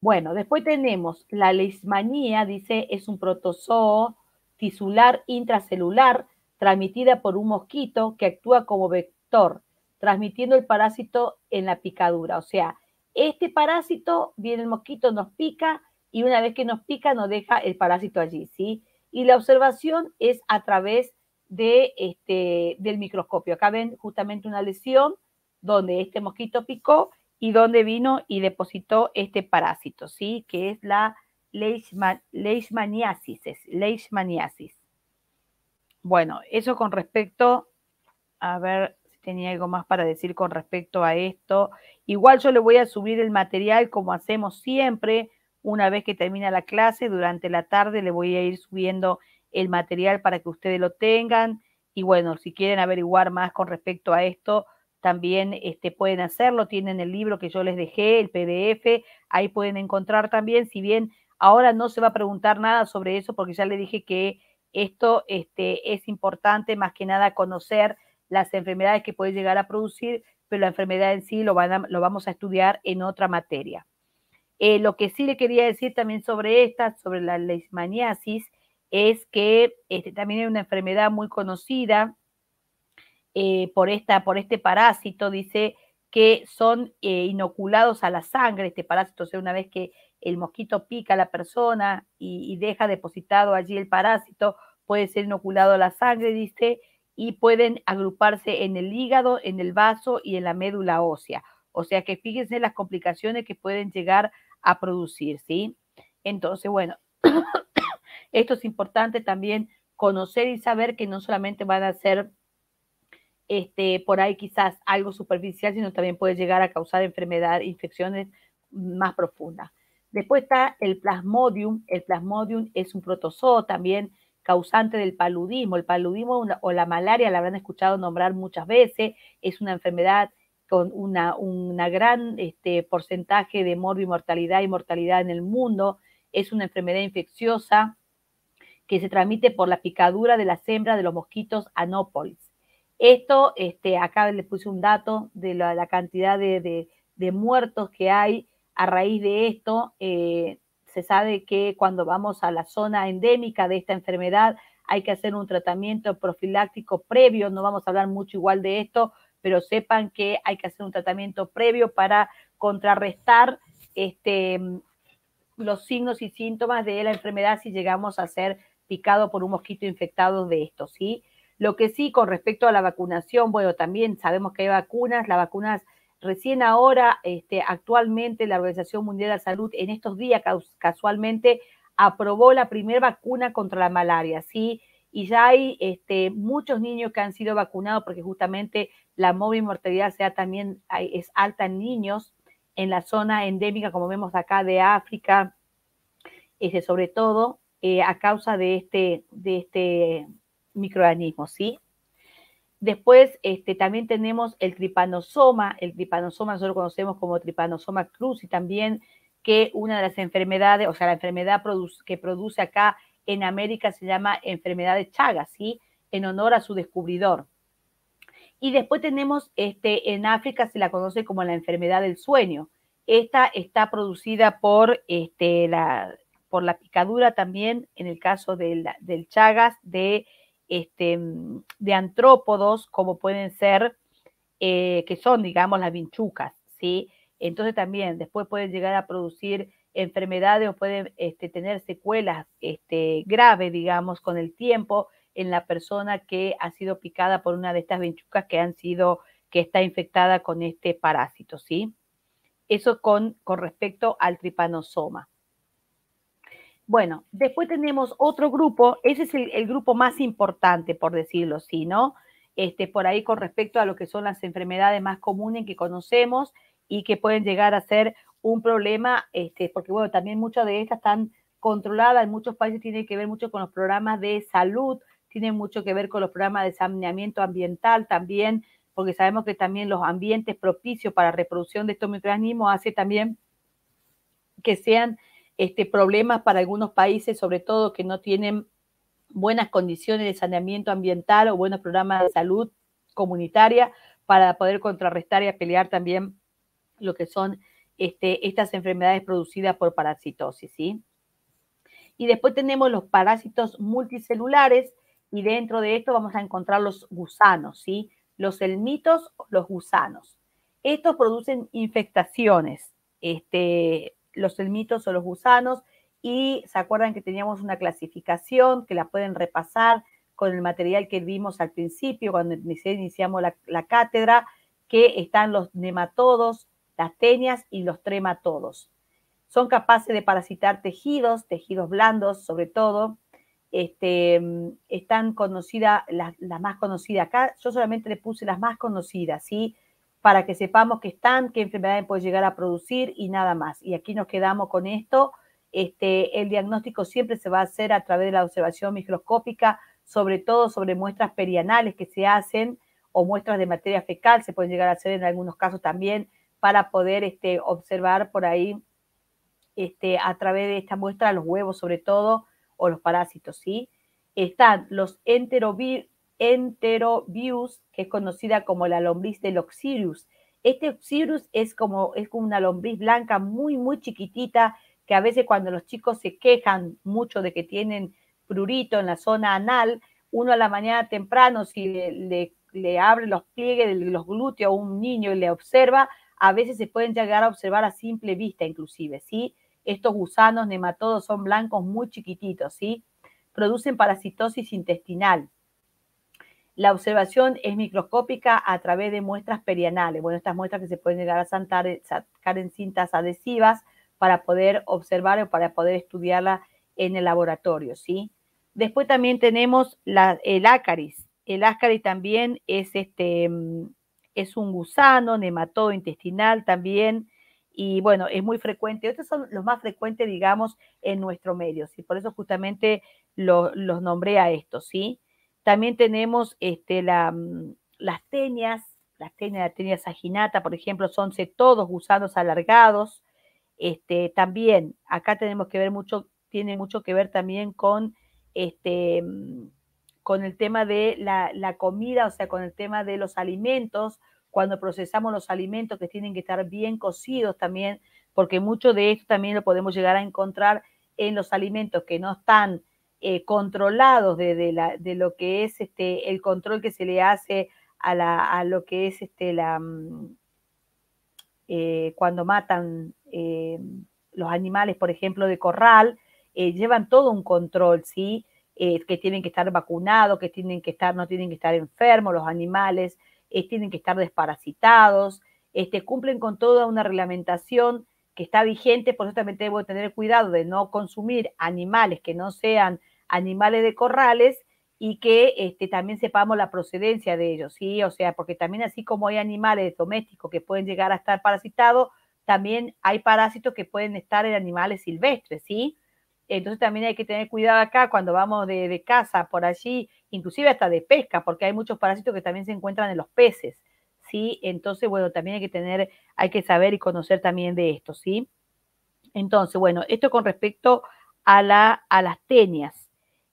Bueno, después tenemos la leishmanía, dice, es un protozoo tisular intracelular transmitida por un mosquito que actúa como vector, transmitiendo el parásito en la picadura. O sea, este parásito, viene el mosquito, nos pica, y una vez que nos pica nos deja el parásito allí, ¿sí? Y la observación es a través de, este, del microscopio. Acá ven justamente una lesión donde este mosquito picó y donde vino y depositó este parásito, ¿sí? Que es la leishman, leishmaniasis, leishmaniasis. Bueno, eso con respecto, a ver si tenía algo más para decir con respecto a esto. Igual yo le voy a subir el material como hacemos siempre, una vez que termina la clase, durante la tarde le voy a ir subiendo el material para que ustedes lo tengan. Y bueno, si quieren averiguar más con respecto a esto, también este, pueden hacerlo. Tienen el libro que yo les dejé, el PDF, ahí pueden encontrar también. Si bien ahora no se va a preguntar nada sobre eso, porque ya le dije que esto este, es importante más que nada conocer las enfermedades que puede llegar a producir, pero la enfermedad en sí lo, van lo vamos a estudiar en otra materia. Eh, lo que sí le quería decir también sobre esta, sobre la leishmaniasis, es que este, también es una enfermedad muy conocida eh, por, esta, por este parásito, dice que son eh, inoculados a la sangre este parásito, o sea, una vez que el mosquito pica a la persona y, y deja depositado allí el parásito, puede ser inoculado a la sangre, dice, y pueden agruparse en el hígado, en el vaso y en la médula ósea. O sea que fíjense las complicaciones que pueden llegar a producir, ¿sí? Entonces, bueno, esto es importante también conocer y saber que no solamente van a ser este, por ahí quizás algo superficial, sino también puede llegar a causar enfermedad, infecciones más profundas. Después está el plasmodium. El plasmodium es un protozoo también causante del paludismo. El paludismo o la malaria la habrán escuchado nombrar muchas veces. Es una enfermedad con una, gran este, porcentaje de mortalidad y mortalidad en el mundo. Es una enfermedad infecciosa que se transmite por la picadura de la hembra de los mosquitos anópolis. Esto, este, acá les puse un dato de la, cantidad de, muertos que hay a raíz de esto. Eh, se sabe que cuando vamos a la zona endémica de esta enfermedad hay que hacer un tratamiento profiláctico previo, no vamos a hablar mucho igual de esto, pero sepan que hay que hacer un tratamiento previo para contrarrestar este, los signos y síntomas de la enfermedad si llegamos a ser picado por un mosquito infectado de esto, ¿sí? Lo que sí, con respecto a la vacunación, bueno, también sabemos que hay vacunas, las vacunas recién ahora, este, actualmente la Organización Mundial de la Salud en estos días casualmente aprobó la primera vacuna contra la malaria, ¿sí? y ya hay este, muchos niños que han sido vacunados porque justamente la móvil mortalidad sea también es alta en niños en la zona endémica, como vemos acá, de África, este, sobre todo eh, a causa de este, de este microorganismo, ¿sí? Después este, también tenemos el tripanosoma, el tripanosoma nosotros lo conocemos como tripanosoma cruz y también que una de las enfermedades, o sea, la enfermedad que produce acá en América se llama enfermedad de Chagas, ¿sí? En honor a su descubridor. Y después tenemos, este, en África se la conoce como la enfermedad del sueño. Esta está producida por, este, la, por la picadura también, en el caso del, del Chagas, de, este, de antrópodos como pueden ser, eh, que son, digamos, las vinchucas, ¿sí? Entonces también después pueden llegar a producir enfermedades o pueden este, tener secuelas este, graves, digamos, con el tiempo en la persona que ha sido picada por una de estas venchucas que han sido, que está infectada con este parásito, ¿sí? Eso con, con respecto al tripanosoma. Bueno, después tenemos otro grupo, ese es el, grupo más importante, por decirlo así, ¿no? Este, por ahí con respecto a lo que son las enfermedades más comunes que conocemos y que pueden llegar a ser un problema, este, porque bueno, también muchas de estas están controladas en muchos países, tienen que ver mucho con los programas de salud, tienen mucho que ver con los programas de saneamiento ambiental también, porque sabemos que también los ambientes propicios para reproducción de estos microorganismos hace también que sean este, problemas para algunos países, sobre todo que no tienen buenas condiciones de saneamiento ambiental o buenos programas de salud comunitaria para poder contrarrestar y pelear también lo que son este, estas enfermedades producidas por parasitosis, ¿sí? Y después tenemos los parásitos multicelulares y dentro de esto vamos a encontrar los gusanos, ¿sí? Los elmitos, los gusanos. Estos producen infectaciones, este, los elmitos o los gusanos, y se acuerdan que teníamos una clasificación que la pueden repasar con el material que vimos al principio cuando iniciamos la cátedra, que están los nematodos, las tenias y los trematodos. Son capaces de parasitar tejidos, tejidos blandos sobre todo. Este, están conocidas, las, más conocidas acá, yo solamente le puse las más conocidas, ¿sí? Para que sepamos que están, qué enfermedades puede llegar a producir y nada más. Y aquí nos quedamos con esto. Este, el diagnóstico siempre se va a hacer a través de la observación microscópica, sobre todo sobre muestras perianales que se hacen o muestras de materia fecal, se pueden llegar a hacer en algunos casos también para poder este, observar por ahí este, a través de esta muestra los huevos sobre todo o los parásitos, ¿sí? Están los enterobius, que es conocida como la lombriz del oxirus Este oxirus es como, es como una lombriz blanca muy, muy chiquitita, que a veces cuando los chicos se quejan mucho de que tienen prurito en la zona anal, uno a la mañana temprano, si le, le abre los pliegues de los glúteos a un niño y le observa, a veces se pueden llegar a observar a simple vista inclusive, ¿sí? Estos gusanos nematodos son blancos muy chiquititos, ¿sí? Producen parasitosis intestinal. La observación es microscópica a través de muestras perianales. Bueno, estas muestras que se pueden llegar a eh, sacar en cintas adhesivas para poder observar o para poder estudiarla en el laboratorio, ¿sí? Después también tenemos la, el ácaris. El ácaris también es este, mm, es un gusano, nematodo intestinal también, y bueno, es muy frecuente. Estos son los más frecuentes, digamos, en nuestro medio, y por eso justamente los nombré a estos, ¿sí? También tenemos este, la, mm, las tenias, las la tenia saginata, por ejemplo, son todos gusanos alargados. Este, también acá tenemos que ver mucho, tiene mucho que ver también con este, mm, con el tema de la, comida, o sea, con el tema de los alimentos, cuando procesamos los alimentos que tienen que estar bien cocidos también, porque mucho de esto también lo podemos llegar a encontrar en los alimentos que no están eh, controlados de, de, lo que es este, el control que se le hace a, la, a lo que es este, la, mm, eh, cuando matan eh, los animales, por ejemplo, de corral, llevan todo un control, ¿sí? Eh, que tienen que estar vacunados, que tienen que estar, no tienen que estar enfermos los animales, eh, tienen que estar desparasitados, este, cumplen con toda una reglamentación que está vigente, por eso también debo tener cuidado de no consumir animales que no sean animales de corrales y que este, también sepamos la procedencia de ellos, ¿sí? O sea, porque también así como hay animales domésticos que pueden llegar a estar parasitados, también hay parásitos que pueden estar en animales silvestres, ¿sí? Entonces también hay que tener cuidado acá cuando vamos de, casa por allí, inclusive hasta de pesca, porque hay muchos parásitos que también se encuentran en los peces, ¿sí? Entonces, bueno, también hay que tener, hay que saber y conocer también de esto, ¿sí? Entonces, bueno, esto con respecto a, la, a las tenias.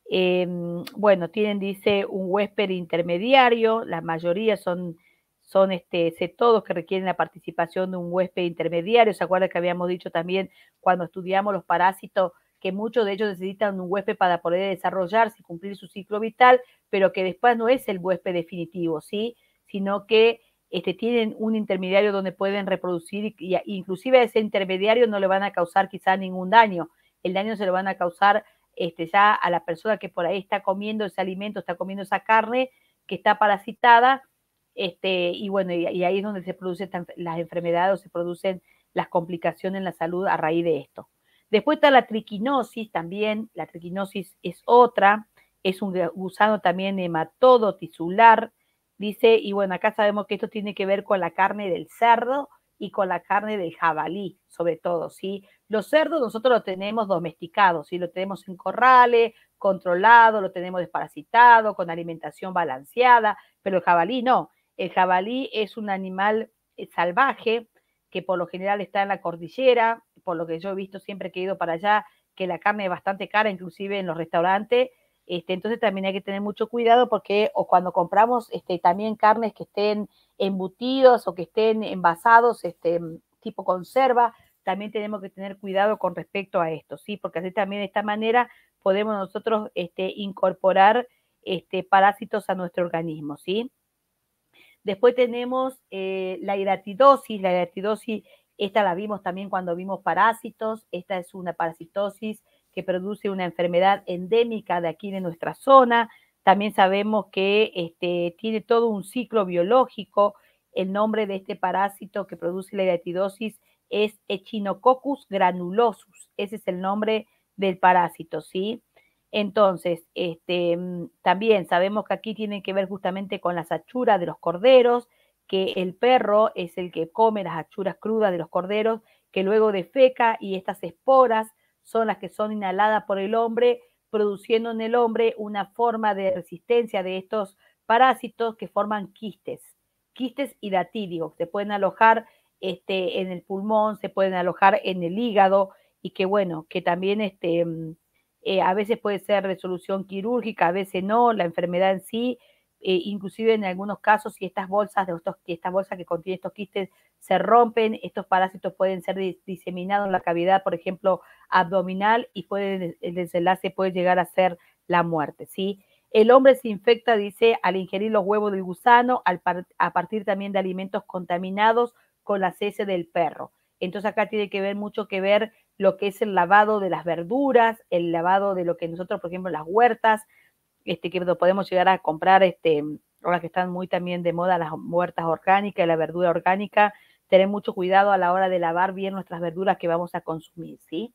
Em, bueno, tienen, dice, un huésped intermediario, la mayoría son, son este, todos que requieren la participación de un huésped intermediario. ¿Se acuerdan que habíamos dicho también cuando estudiamos los parásitos? que muchos de ellos necesitan un huésped para poder desarrollarse y cumplir su ciclo vital, pero que después no es el huésped definitivo, ¿sí? Sino que este, tienen un intermediario donde pueden reproducir y, inclusive a ese intermediario no le van a causar quizá ningún daño. El daño se lo van a causar este, ya a la persona que por ahí está comiendo ese alimento, está comiendo esa carne que está parasitada, este, y bueno, y ahí es donde se producen las enfermedades o se producen las complicaciones en la salud a raíz de esto. Después está la triquinosis también, la triquinosis es otra, es un gusano también hematodo tisular, dice, y bueno, acá sabemos que esto tiene que ver con la carne del cerdo y con la carne del jabalí, sobre todo, ¿sí? Los cerdos nosotros los tenemos domesticados, ¿sí? Lo tenemos en corrales, controlado, lo tenemos desparasitado, con alimentación balanceada, pero el jabalí no. El jabalí es un animal eh, salvaje que por lo general está en la cordillera, por lo que yo he visto siempre que he ido para allá, que la carne es bastante cara, inclusive en los restaurantes. Este, entonces también hay que tener mucho cuidado porque o cuando compramos este, también carnes que estén embutidos o que estén envasados, este, tipo conserva, también tenemos que tener cuidado con respecto a esto, ¿sí? Porque así también de esta manera podemos nosotros este, incorporar este, parásitos a nuestro organismo, ¿sí? Después tenemos eh, la hidratidosis. La hidratidosis esta la vimos también cuando vimos parásitos. Esta es una parasitosis que produce una enfermedad endémica de aquí de nuestra zona. También sabemos que este, tiene todo un ciclo biológico. El nombre de este parásito que produce la diatidosis es Echinococcus granulosus. Ese es el nombre del parásito, ¿sí? Entonces, este, mm, también sabemos que aquí tiene que ver justamente con la sachura de los corderos, que el perro es el que come las achuras crudas de los corderos, que luego defeca y estas esporas son las que son inhaladas por el hombre, produciendo en el hombre una forma de resistencia de estos parásitos que forman quistes, quistes y que Se pueden alojar este, en el pulmón, se pueden alojar en el hígado y que bueno, que también este, mm, eh, a veces puede ser resolución quirúrgica, a veces no, la enfermedad en sí, eh, inclusive en algunos casos si estas bolsas de estos, que contienen estos quistes se rompen, estos parásitos pueden ser diseminados en la cavidad, por ejemplo, abdominal y puede, el desenlace puede llegar a ser la muerte, ¿sí? El hombre se infecta, dice, al ingerir los huevos del gusano, a partir también de alimentos contaminados con la cese del perro. Entonces acá tiene que ver mucho que ver lo que es el lavado de las verduras, el lavado de lo que nosotros, por ejemplo, las huertas, este, que podemos llegar a comprar, este, ahora que están muy también de moda las huertas orgánicas y la verdura orgánica, tener mucho cuidado a la hora de lavar bien nuestras verduras que vamos a consumir, ¿sí?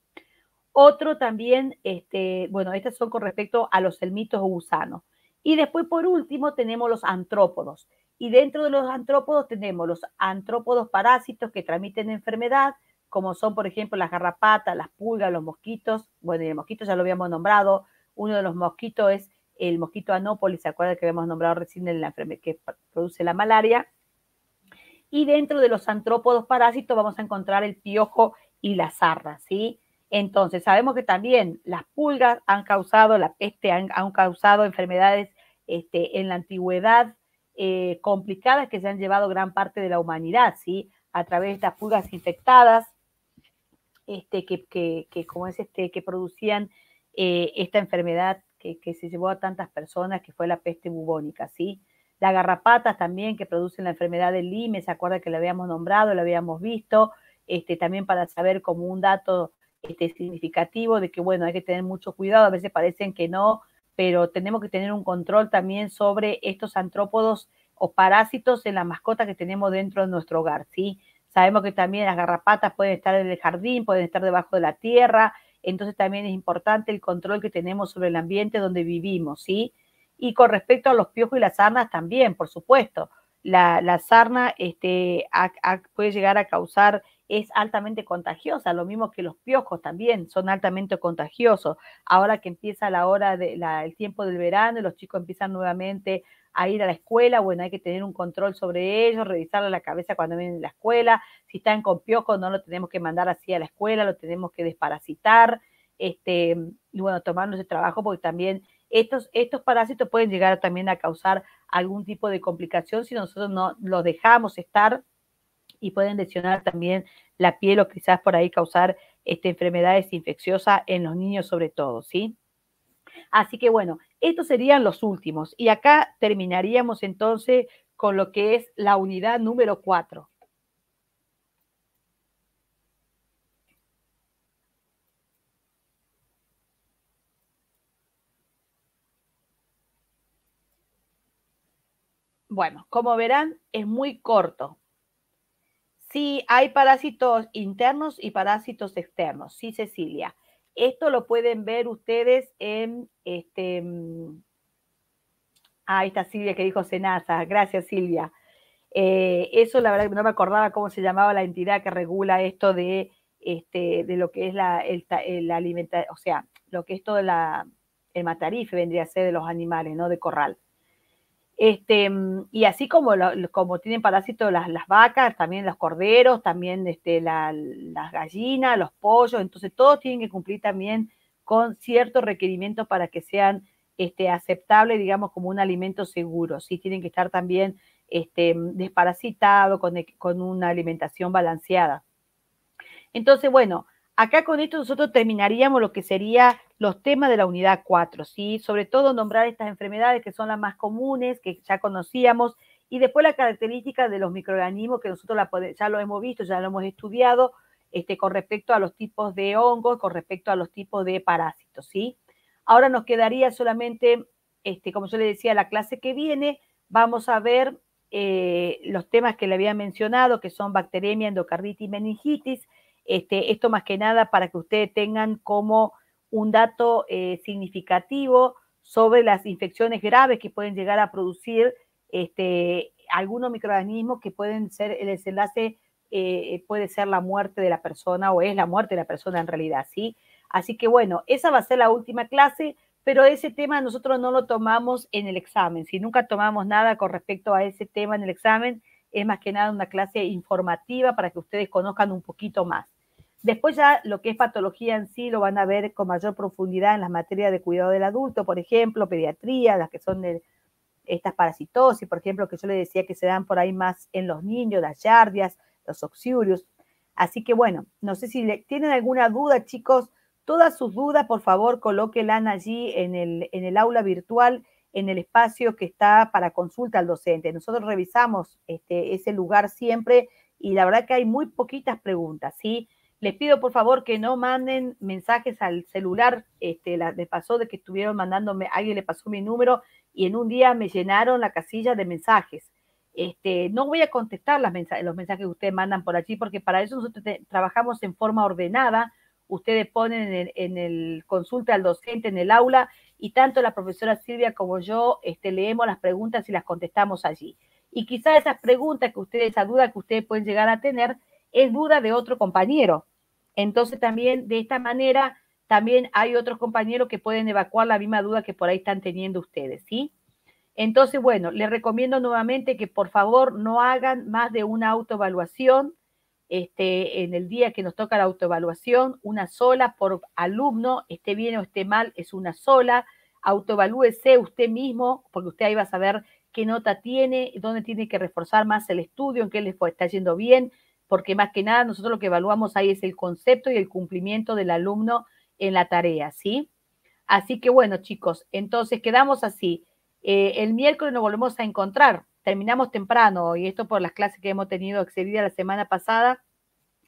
Otro también, este, bueno, estas son con respecto a los elmitos o gusanos. Y después, por último, tenemos los antrópodos. Y dentro de los antrópodos tenemos los antrópodos parásitos que transmiten enfermedad, como son, por ejemplo, las garrapatas, las pulgas, los mosquitos. Bueno, y el mosquito ya lo habíamos nombrado. Uno de los mosquitos es el mosquito anópolis, ¿se acuerda? que habíamos nombrado recién en la que produce la malaria? Y dentro de los antrópodos parásitos vamos a encontrar el piojo y la zarra, ¿sí? Entonces, sabemos que también las pulgas han causado, la peste han, causado enfermedades este, en la antigüedad eh, complicadas que se han llevado gran parte de la humanidad, ¿sí? A través de estas pulgas infectadas, este, que, como es este, que producían eh, esta enfermedad que, se llevó a tantas personas, que fue la peste bubónica, ¿sí? Las garrapatas también que producen la enfermedad del Lyme, se acuerda que la habíamos nombrado, la habíamos visto, este, también para saber como un dato este, significativo de que, bueno, hay que tener mucho cuidado, a veces parecen que no, pero tenemos que tener un control también sobre estos antrópodos o parásitos en la mascota que tenemos dentro de nuestro hogar, ¿sí? Sabemos que también las garrapatas pueden estar en el jardín, pueden estar debajo de la tierra, entonces también es importante el control que tenemos sobre el ambiente donde vivimos, ¿sí? Y con respecto a los piojos y las sarnas también, por supuesto. La, sarna este, puede llegar a causar, es altamente contagiosa, lo mismo que los piojos también son altamente contagiosos. Ahora que empieza la hora, de, el tiempo del verano y los chicos empiezan nuevamente a ir a la escuela, bueno, hay que tener un control sobre ellos, revisarle la cabeza cuando vienen a la escuela, si están con piojo, no lo tenemos que mandar así a la escuela, lo tenemos que desparasitar, este, y bueno, tomarnos el trabajo porque también estos, estos parásitos pueden llegar también a causar algún tipo de complicación si nosotros no los dejamos estar y pueden lesionar también la piel o quizás por ahí causar este, enfermedades infecciosas en los niños sobre todo, ¿sí? Así que bueno, estos serían los últimos. Y acá terminaríamos entonces con lo que es la unidad número 4. Bueno, como verán, es muy corto. Sí, hay parásitos internos y parásitos externos. Sí, Cecilia. Esto lo pueden ver ustedes en este. Mm, ah, esta Silvia que dijo Senasa. Gracias, Silvia. Eh, eso la verdad que no me acordaba cómo se llamaba la entidad que regula esto de, este, de lo que es la, alimentación, o sea, lo que es todo la, el matarife vendría a ser de los animales, ¿no? De corral. Este, y así como, como tienen parásitos las, vacas, también los corderos, también este, las gallinas, los pollos, entonces todos tienen que cumplir también con ciertos requerimientos para que sean este, aceptables, digamos, como un alimento seguro. Sí, tienen que estar también este, desparasitados, con una alimentación balanceada. Entonces, bueno, acá con esto nosotros terminaríamos lo que sería los temas de la unidad 4, ¿sí? Sobre todo nombrar estas enfermedades que son las más comunes, que ya conocíamos, y después la característica de los microorganismos que nosotros la, ya lo hemos visto, ya lo hemos estudiado, este, con respecto a los tipos de hongos, con respecto a los tipos de parásitos, ¿sí? Ahora nos quedaría solamente, este, como yo le decía, la clase que viene, vamos a ver eh, los temas que le había mencionado, que son bacteremia, endocarditis, meningitis, este, esto más que nada para que ustedes tengan como un dato eh, significativo sobre las infecciones graves que pueden llegar a producir este, algunos microorganismos que pueden ser el desenlace, eh, eh, puede ser la muerte de la persona o es la muerte de la persona en realidad, ¿sí? Así que bueno, esa va a ser la última clase, pero ese tema nosotros no lo tomamos en el examen, si nunca tomamos nada con respecto a ese tema en el examen, es más que nada una clase informativa para que ustedes conozcan un poquito más. Después ya lo que es patología en sí lo van a ver con mayor profundidad en las materias de cuidado del adulto, por ejemplo, pediatría, las que son de estas parasitosis, por ejemplo, que yo le decía que se dan por ahí más en los niños, las yardias, los oxiurios. Así que bueno, no sé si tienen alguna duda, chicos, todas sus dudas, por favor, colóquenla allí en el, en el aula virtual, en el espacio que está para consulta al docente. Nosotros revisamos este, ese lugar siempre y la verdad que hay muy poquitas preguntas, ¿sí? les pido por favor que no manden mensajes al celular. Este, la, me pasó de que estuvieron mandándome, alguien le pasó mi número y en un día me llenaron la casilla de mensajes. Este, no voy a contestar los mensajes que ustedes mandan por allí, porque para eso nosotros trabajamos en forma ordenada. Ustedes ponen en el, consulta al docente en el aula y tanto la profesora Silvia como yo este, leemos las preguntas y las contestamos allí. Y quizás esas preguntas que ustedes, esa duda que ustedes pueden llegar a tener, es duda de otro compañero entonces también de esta manera también hay otros compañeros que pueden evacuar la misma duda que por ahí están teniendo ustedes, ¿sí? Entonces, bueno, les recomiendo nuevamente que por favor no hagan más de una autoevaluación este, en el día que nos toca la autoevaluación, una sola por alumno, esté bien o esté mal, es una sola. Autoevalúese usted mismo, porque usted ahí va a saber qué nota tiene, dónde tiene que reforzar más el estudio, en qué le está yendo bien, porque más que nada nosotros lo que evaluamos ahí es el concepto y el cumplimiento del alumno en la tarea, ¿sí? Así que bueno, chicos, entonces quedamos así. Eh, el miércoles nos volvemos a encontrar. Terminamos temprano y esto por las clases que hemos tenido excedidas la semana pasada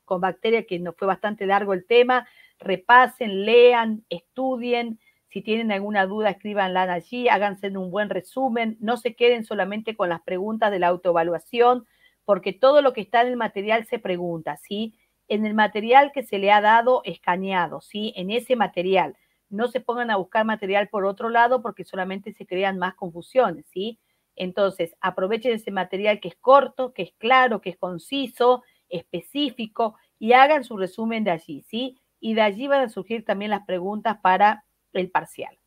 con bacteria, que nos fue bastante largo el tema. Repasen, lean, estudien. Si tienen alguna duda, escríbanla allí, háganse un buen resumen. No se queden solamente con las preguntas de la autoevaluación, porque todo lo que está en el material se pregunta, ¿sí? En el material que se le ha dado escaneado, ¿sí? En ese material. No se pongan a buscar material por otro lado porque solamente se crean más confusiones, ¿sí? Entonces, aprovechen ese material que es corto, que es claro, que es conciso, específico y hagan su resumen de allí, ¿sí? Y de allí van a surgir también las preguntas para el parcial.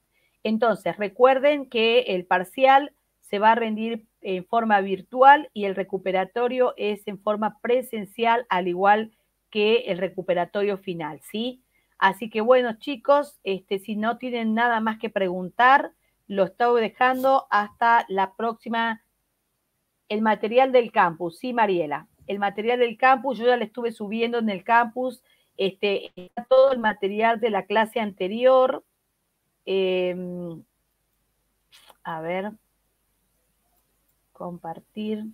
Entonces, recuerden que el parcial se va a rendir en forma virtual y el recuperatorio es en forma presencial, al igual que el recuperatorio final, ¿sí? Así que bueno, chicos, este, si no tienen nada más que preguntar, lo estoy dejando hasta la próxima. El material del campus, sí, Mariela. El material del campus, yo ya le estuve subiendo en el campus. Este, está todo el material de la clase anterior. Em, a ver, compartir.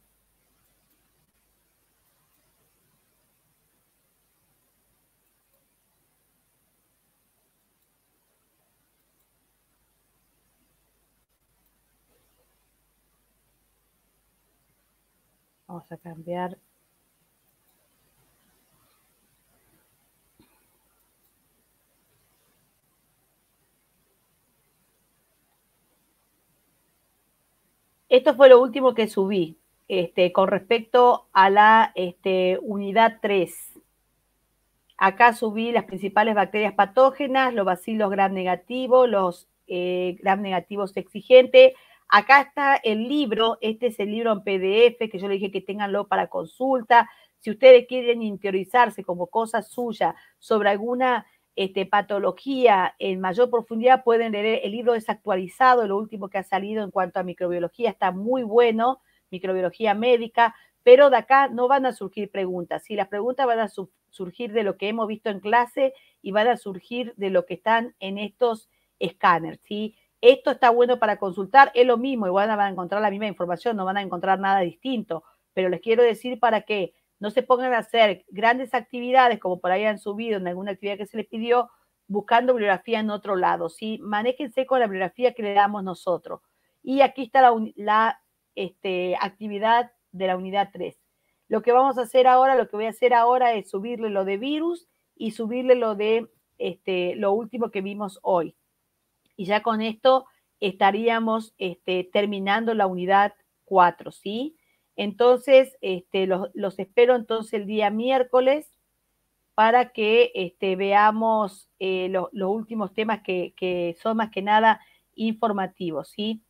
Vamos a cambiar Esto fue lo último que subí este, con respecto a la este, unidad 3. Acá subí las principales bacterias patógenas, los bacilos gram negativos, los eh, gram negativos exigentes. Acá está el libro, este es el libro en PDF que yo le dije que tenganlo para consulta. Si ustedes quieren interiorizarse como cosa suya sobre alguna este, patología en mayor profundidad, pueden leer el libro desactualizado, lo último que ha salido en cuanto a microbiología, está muy bueno, microbiología médica, pero de acá no van a surgir preguntas. si las preguntas van a surgir de lo que hemos visto en clase y van a surgir de lo que están en estos escáneres, ¿sí? Esto está bueno para consultar, es lo mismo, igual van a encontrar la misma información, no van a encontrar nada distinto, pero les quiero decir para que no se pongan a hacer grandes actividades como por ahí han subido en alguna actividad que se les pidió, buscando bibliografía en otro lado, ¿sí? Manéjense con la bibliografía que le damos nosotros. Y aquí está la, este, actividad de la unidad 3. Lo que vamos a hacer ahora, lo que voy a hacer ahora es subirle lo de virus y subirle lo de este, lo último que vimos hoy. Y ya con esto estaríamos este, terminando la unidad 4, ¿sí? Entonces, este, los, espero entonces el día miércoles para que este, veamos eh, los últimos temas que, son más que nada informativos, ¿sí?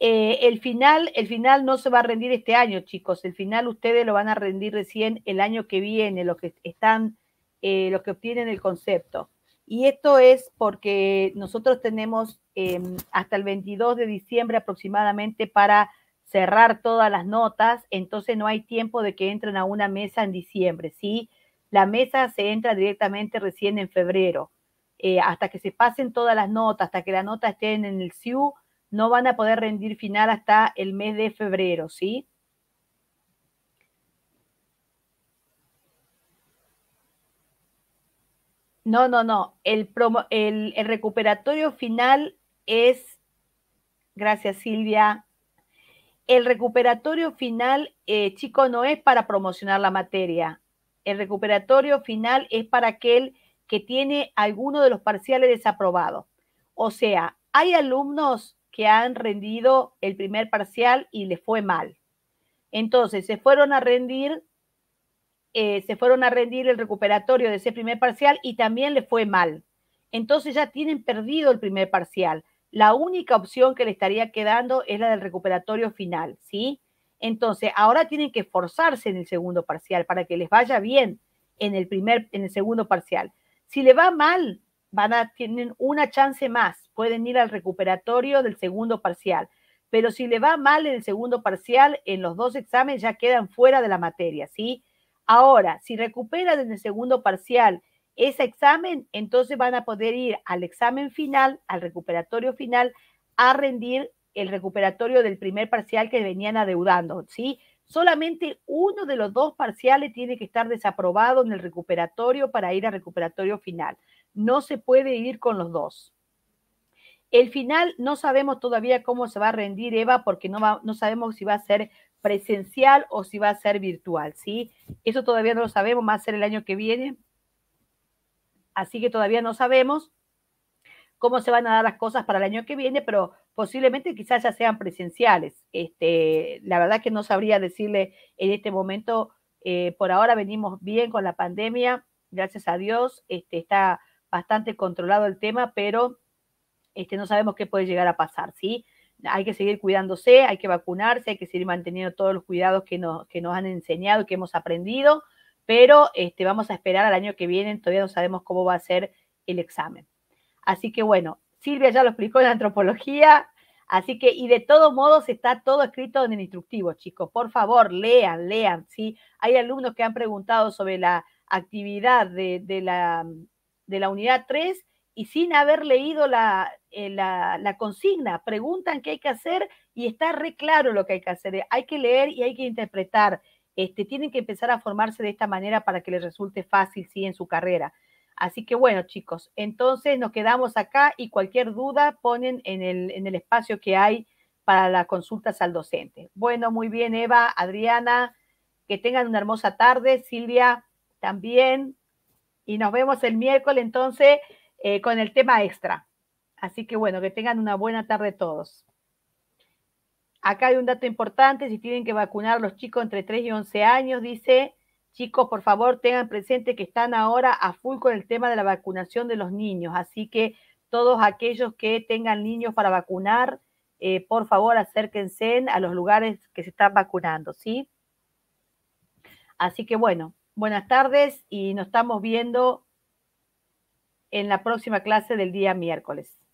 Eh, el final, el final no se va a rendir este año, chicos. El final ustedes lo van a rendir recién el año que viene, los que están, eh, los que obtienen el concepto. Y esto es porque nosotros tenemos em, hasta el 22 de diciembre aproximadamente para cerrar todas las notas, entonces no hay tiempo de que entren a una mesa en diciembre, ¿sí? La mesa se entra directamente recién en febrero. Eh, hasta que se pasen todas las notas, hasta que las notas estén en el SIU, no van a poder rendir final hasta el mes de febrero, ¿sí? No, no, no. El, el recuperatorio final es, gracias Silvia, el recuperatorio final, eh, chico, no es para promocionar la materia. El recuperatorio final es para aquel que tiene alguno de los parciales desaprobado. O sea, hay alumnos que han rendido el primer parcial y les fue mal. Entonces, se fueron a rendir, eh, se fueron a rendir el recuperatorio de ese primer parcial y también les fue mal. Entonces ya tienen perdido el primer parcial. La única opción que le estaría quedando es la del recuperatorio final, ¿sí? Entonces, ahora tienen que esforzarse en el segundo parcial para que les vaya bien en el primer en el segundo parcial. Si le va mal, van a tienen una chance más, pueden ir al recuperatorio del segundo parcial, pero si le va mal en el segundo parcial en los dos exámenes ya quedan fuera de la materia, ¿sí? Ahora, si recuperan en el segundo parcial ese examen, entonces van a poder ir al examen final, al recuperatorio final, a rendir el recuperatorio del primer parcial que venían adeudando, ¿sí? Solamente uno de los dos parciales tiene que estar desaprobado en el recuperatorio para ir al recuperatorio final. No se puede ir con los dos. El final no sabemos todavía cómo se va a rendir, Eva, porque no, no sabemos si va a ser presencial o si va a ser virtual, ¿sí? Eso todavía no lo sabemos, va a ser el año que viene, así que todavía no sabemos cómo se van a dar las cosas para el año que viene, pero posiblemente quizás ya sean presenciales. Este, la verdad que no sabría decirle en este momento, eh, por ahora venimos bien con la pandemia, gracias a Dios, este, está bastante controlado el tema, pero este, no sabemos qué puede llegar a pasar, ¿sí? Hay que seguir cuidándose, hay que vacunarse, hay que seguir manteniendo todos los cuidados que nos han enseñado y que hemos aprendido pero este, vamos a esperar al año que viene, todavía no sabemos cómo va a ser el examen. Así que bueno, Silvia ya lo explicó en antropología, así que y de todos modos está todo escrito en el instructivo, chicos, por favor, lean, lean, ¿sí? Hay alumnos que han preguntado sobre la actividad de, la, de la unidad 3 y sin haber leído la, eh, la, la, consigna, preguntan qué hay que hacer y está re claro lo que hay que hacer. Hay que leer y hay que interpretar este, tienen que empezar a formarse de esta manera para que les resulte fácil, sí, en su carrera. Así que bueno, chicos, entonces nos quedamos acá y cualquier duda ponen en el, espacio que hay para las consultas al docente. Bueno, muy bien, Eva, Adriana, que tengan una hermosa tarde, Silvia también, y nos vemos el miércoles entonces eh, con el tema extra. Así que bueno, que tengan una buena tarde todos. Acá hay un dato importante, si tienen que vacunar a los chicos entre 3 y 11 años, dice, chicos, por favor, tengan presente que están ahora a full con el tema de la vacunación de los niños, así que todos aquellos que tengan niños para vacunar, eh, por favor, acérquense a los lugares que se están vacunando, ¿sí? Así que bueno, buenas tardes y nos estamos viendo en la próxima clase del día miércoles.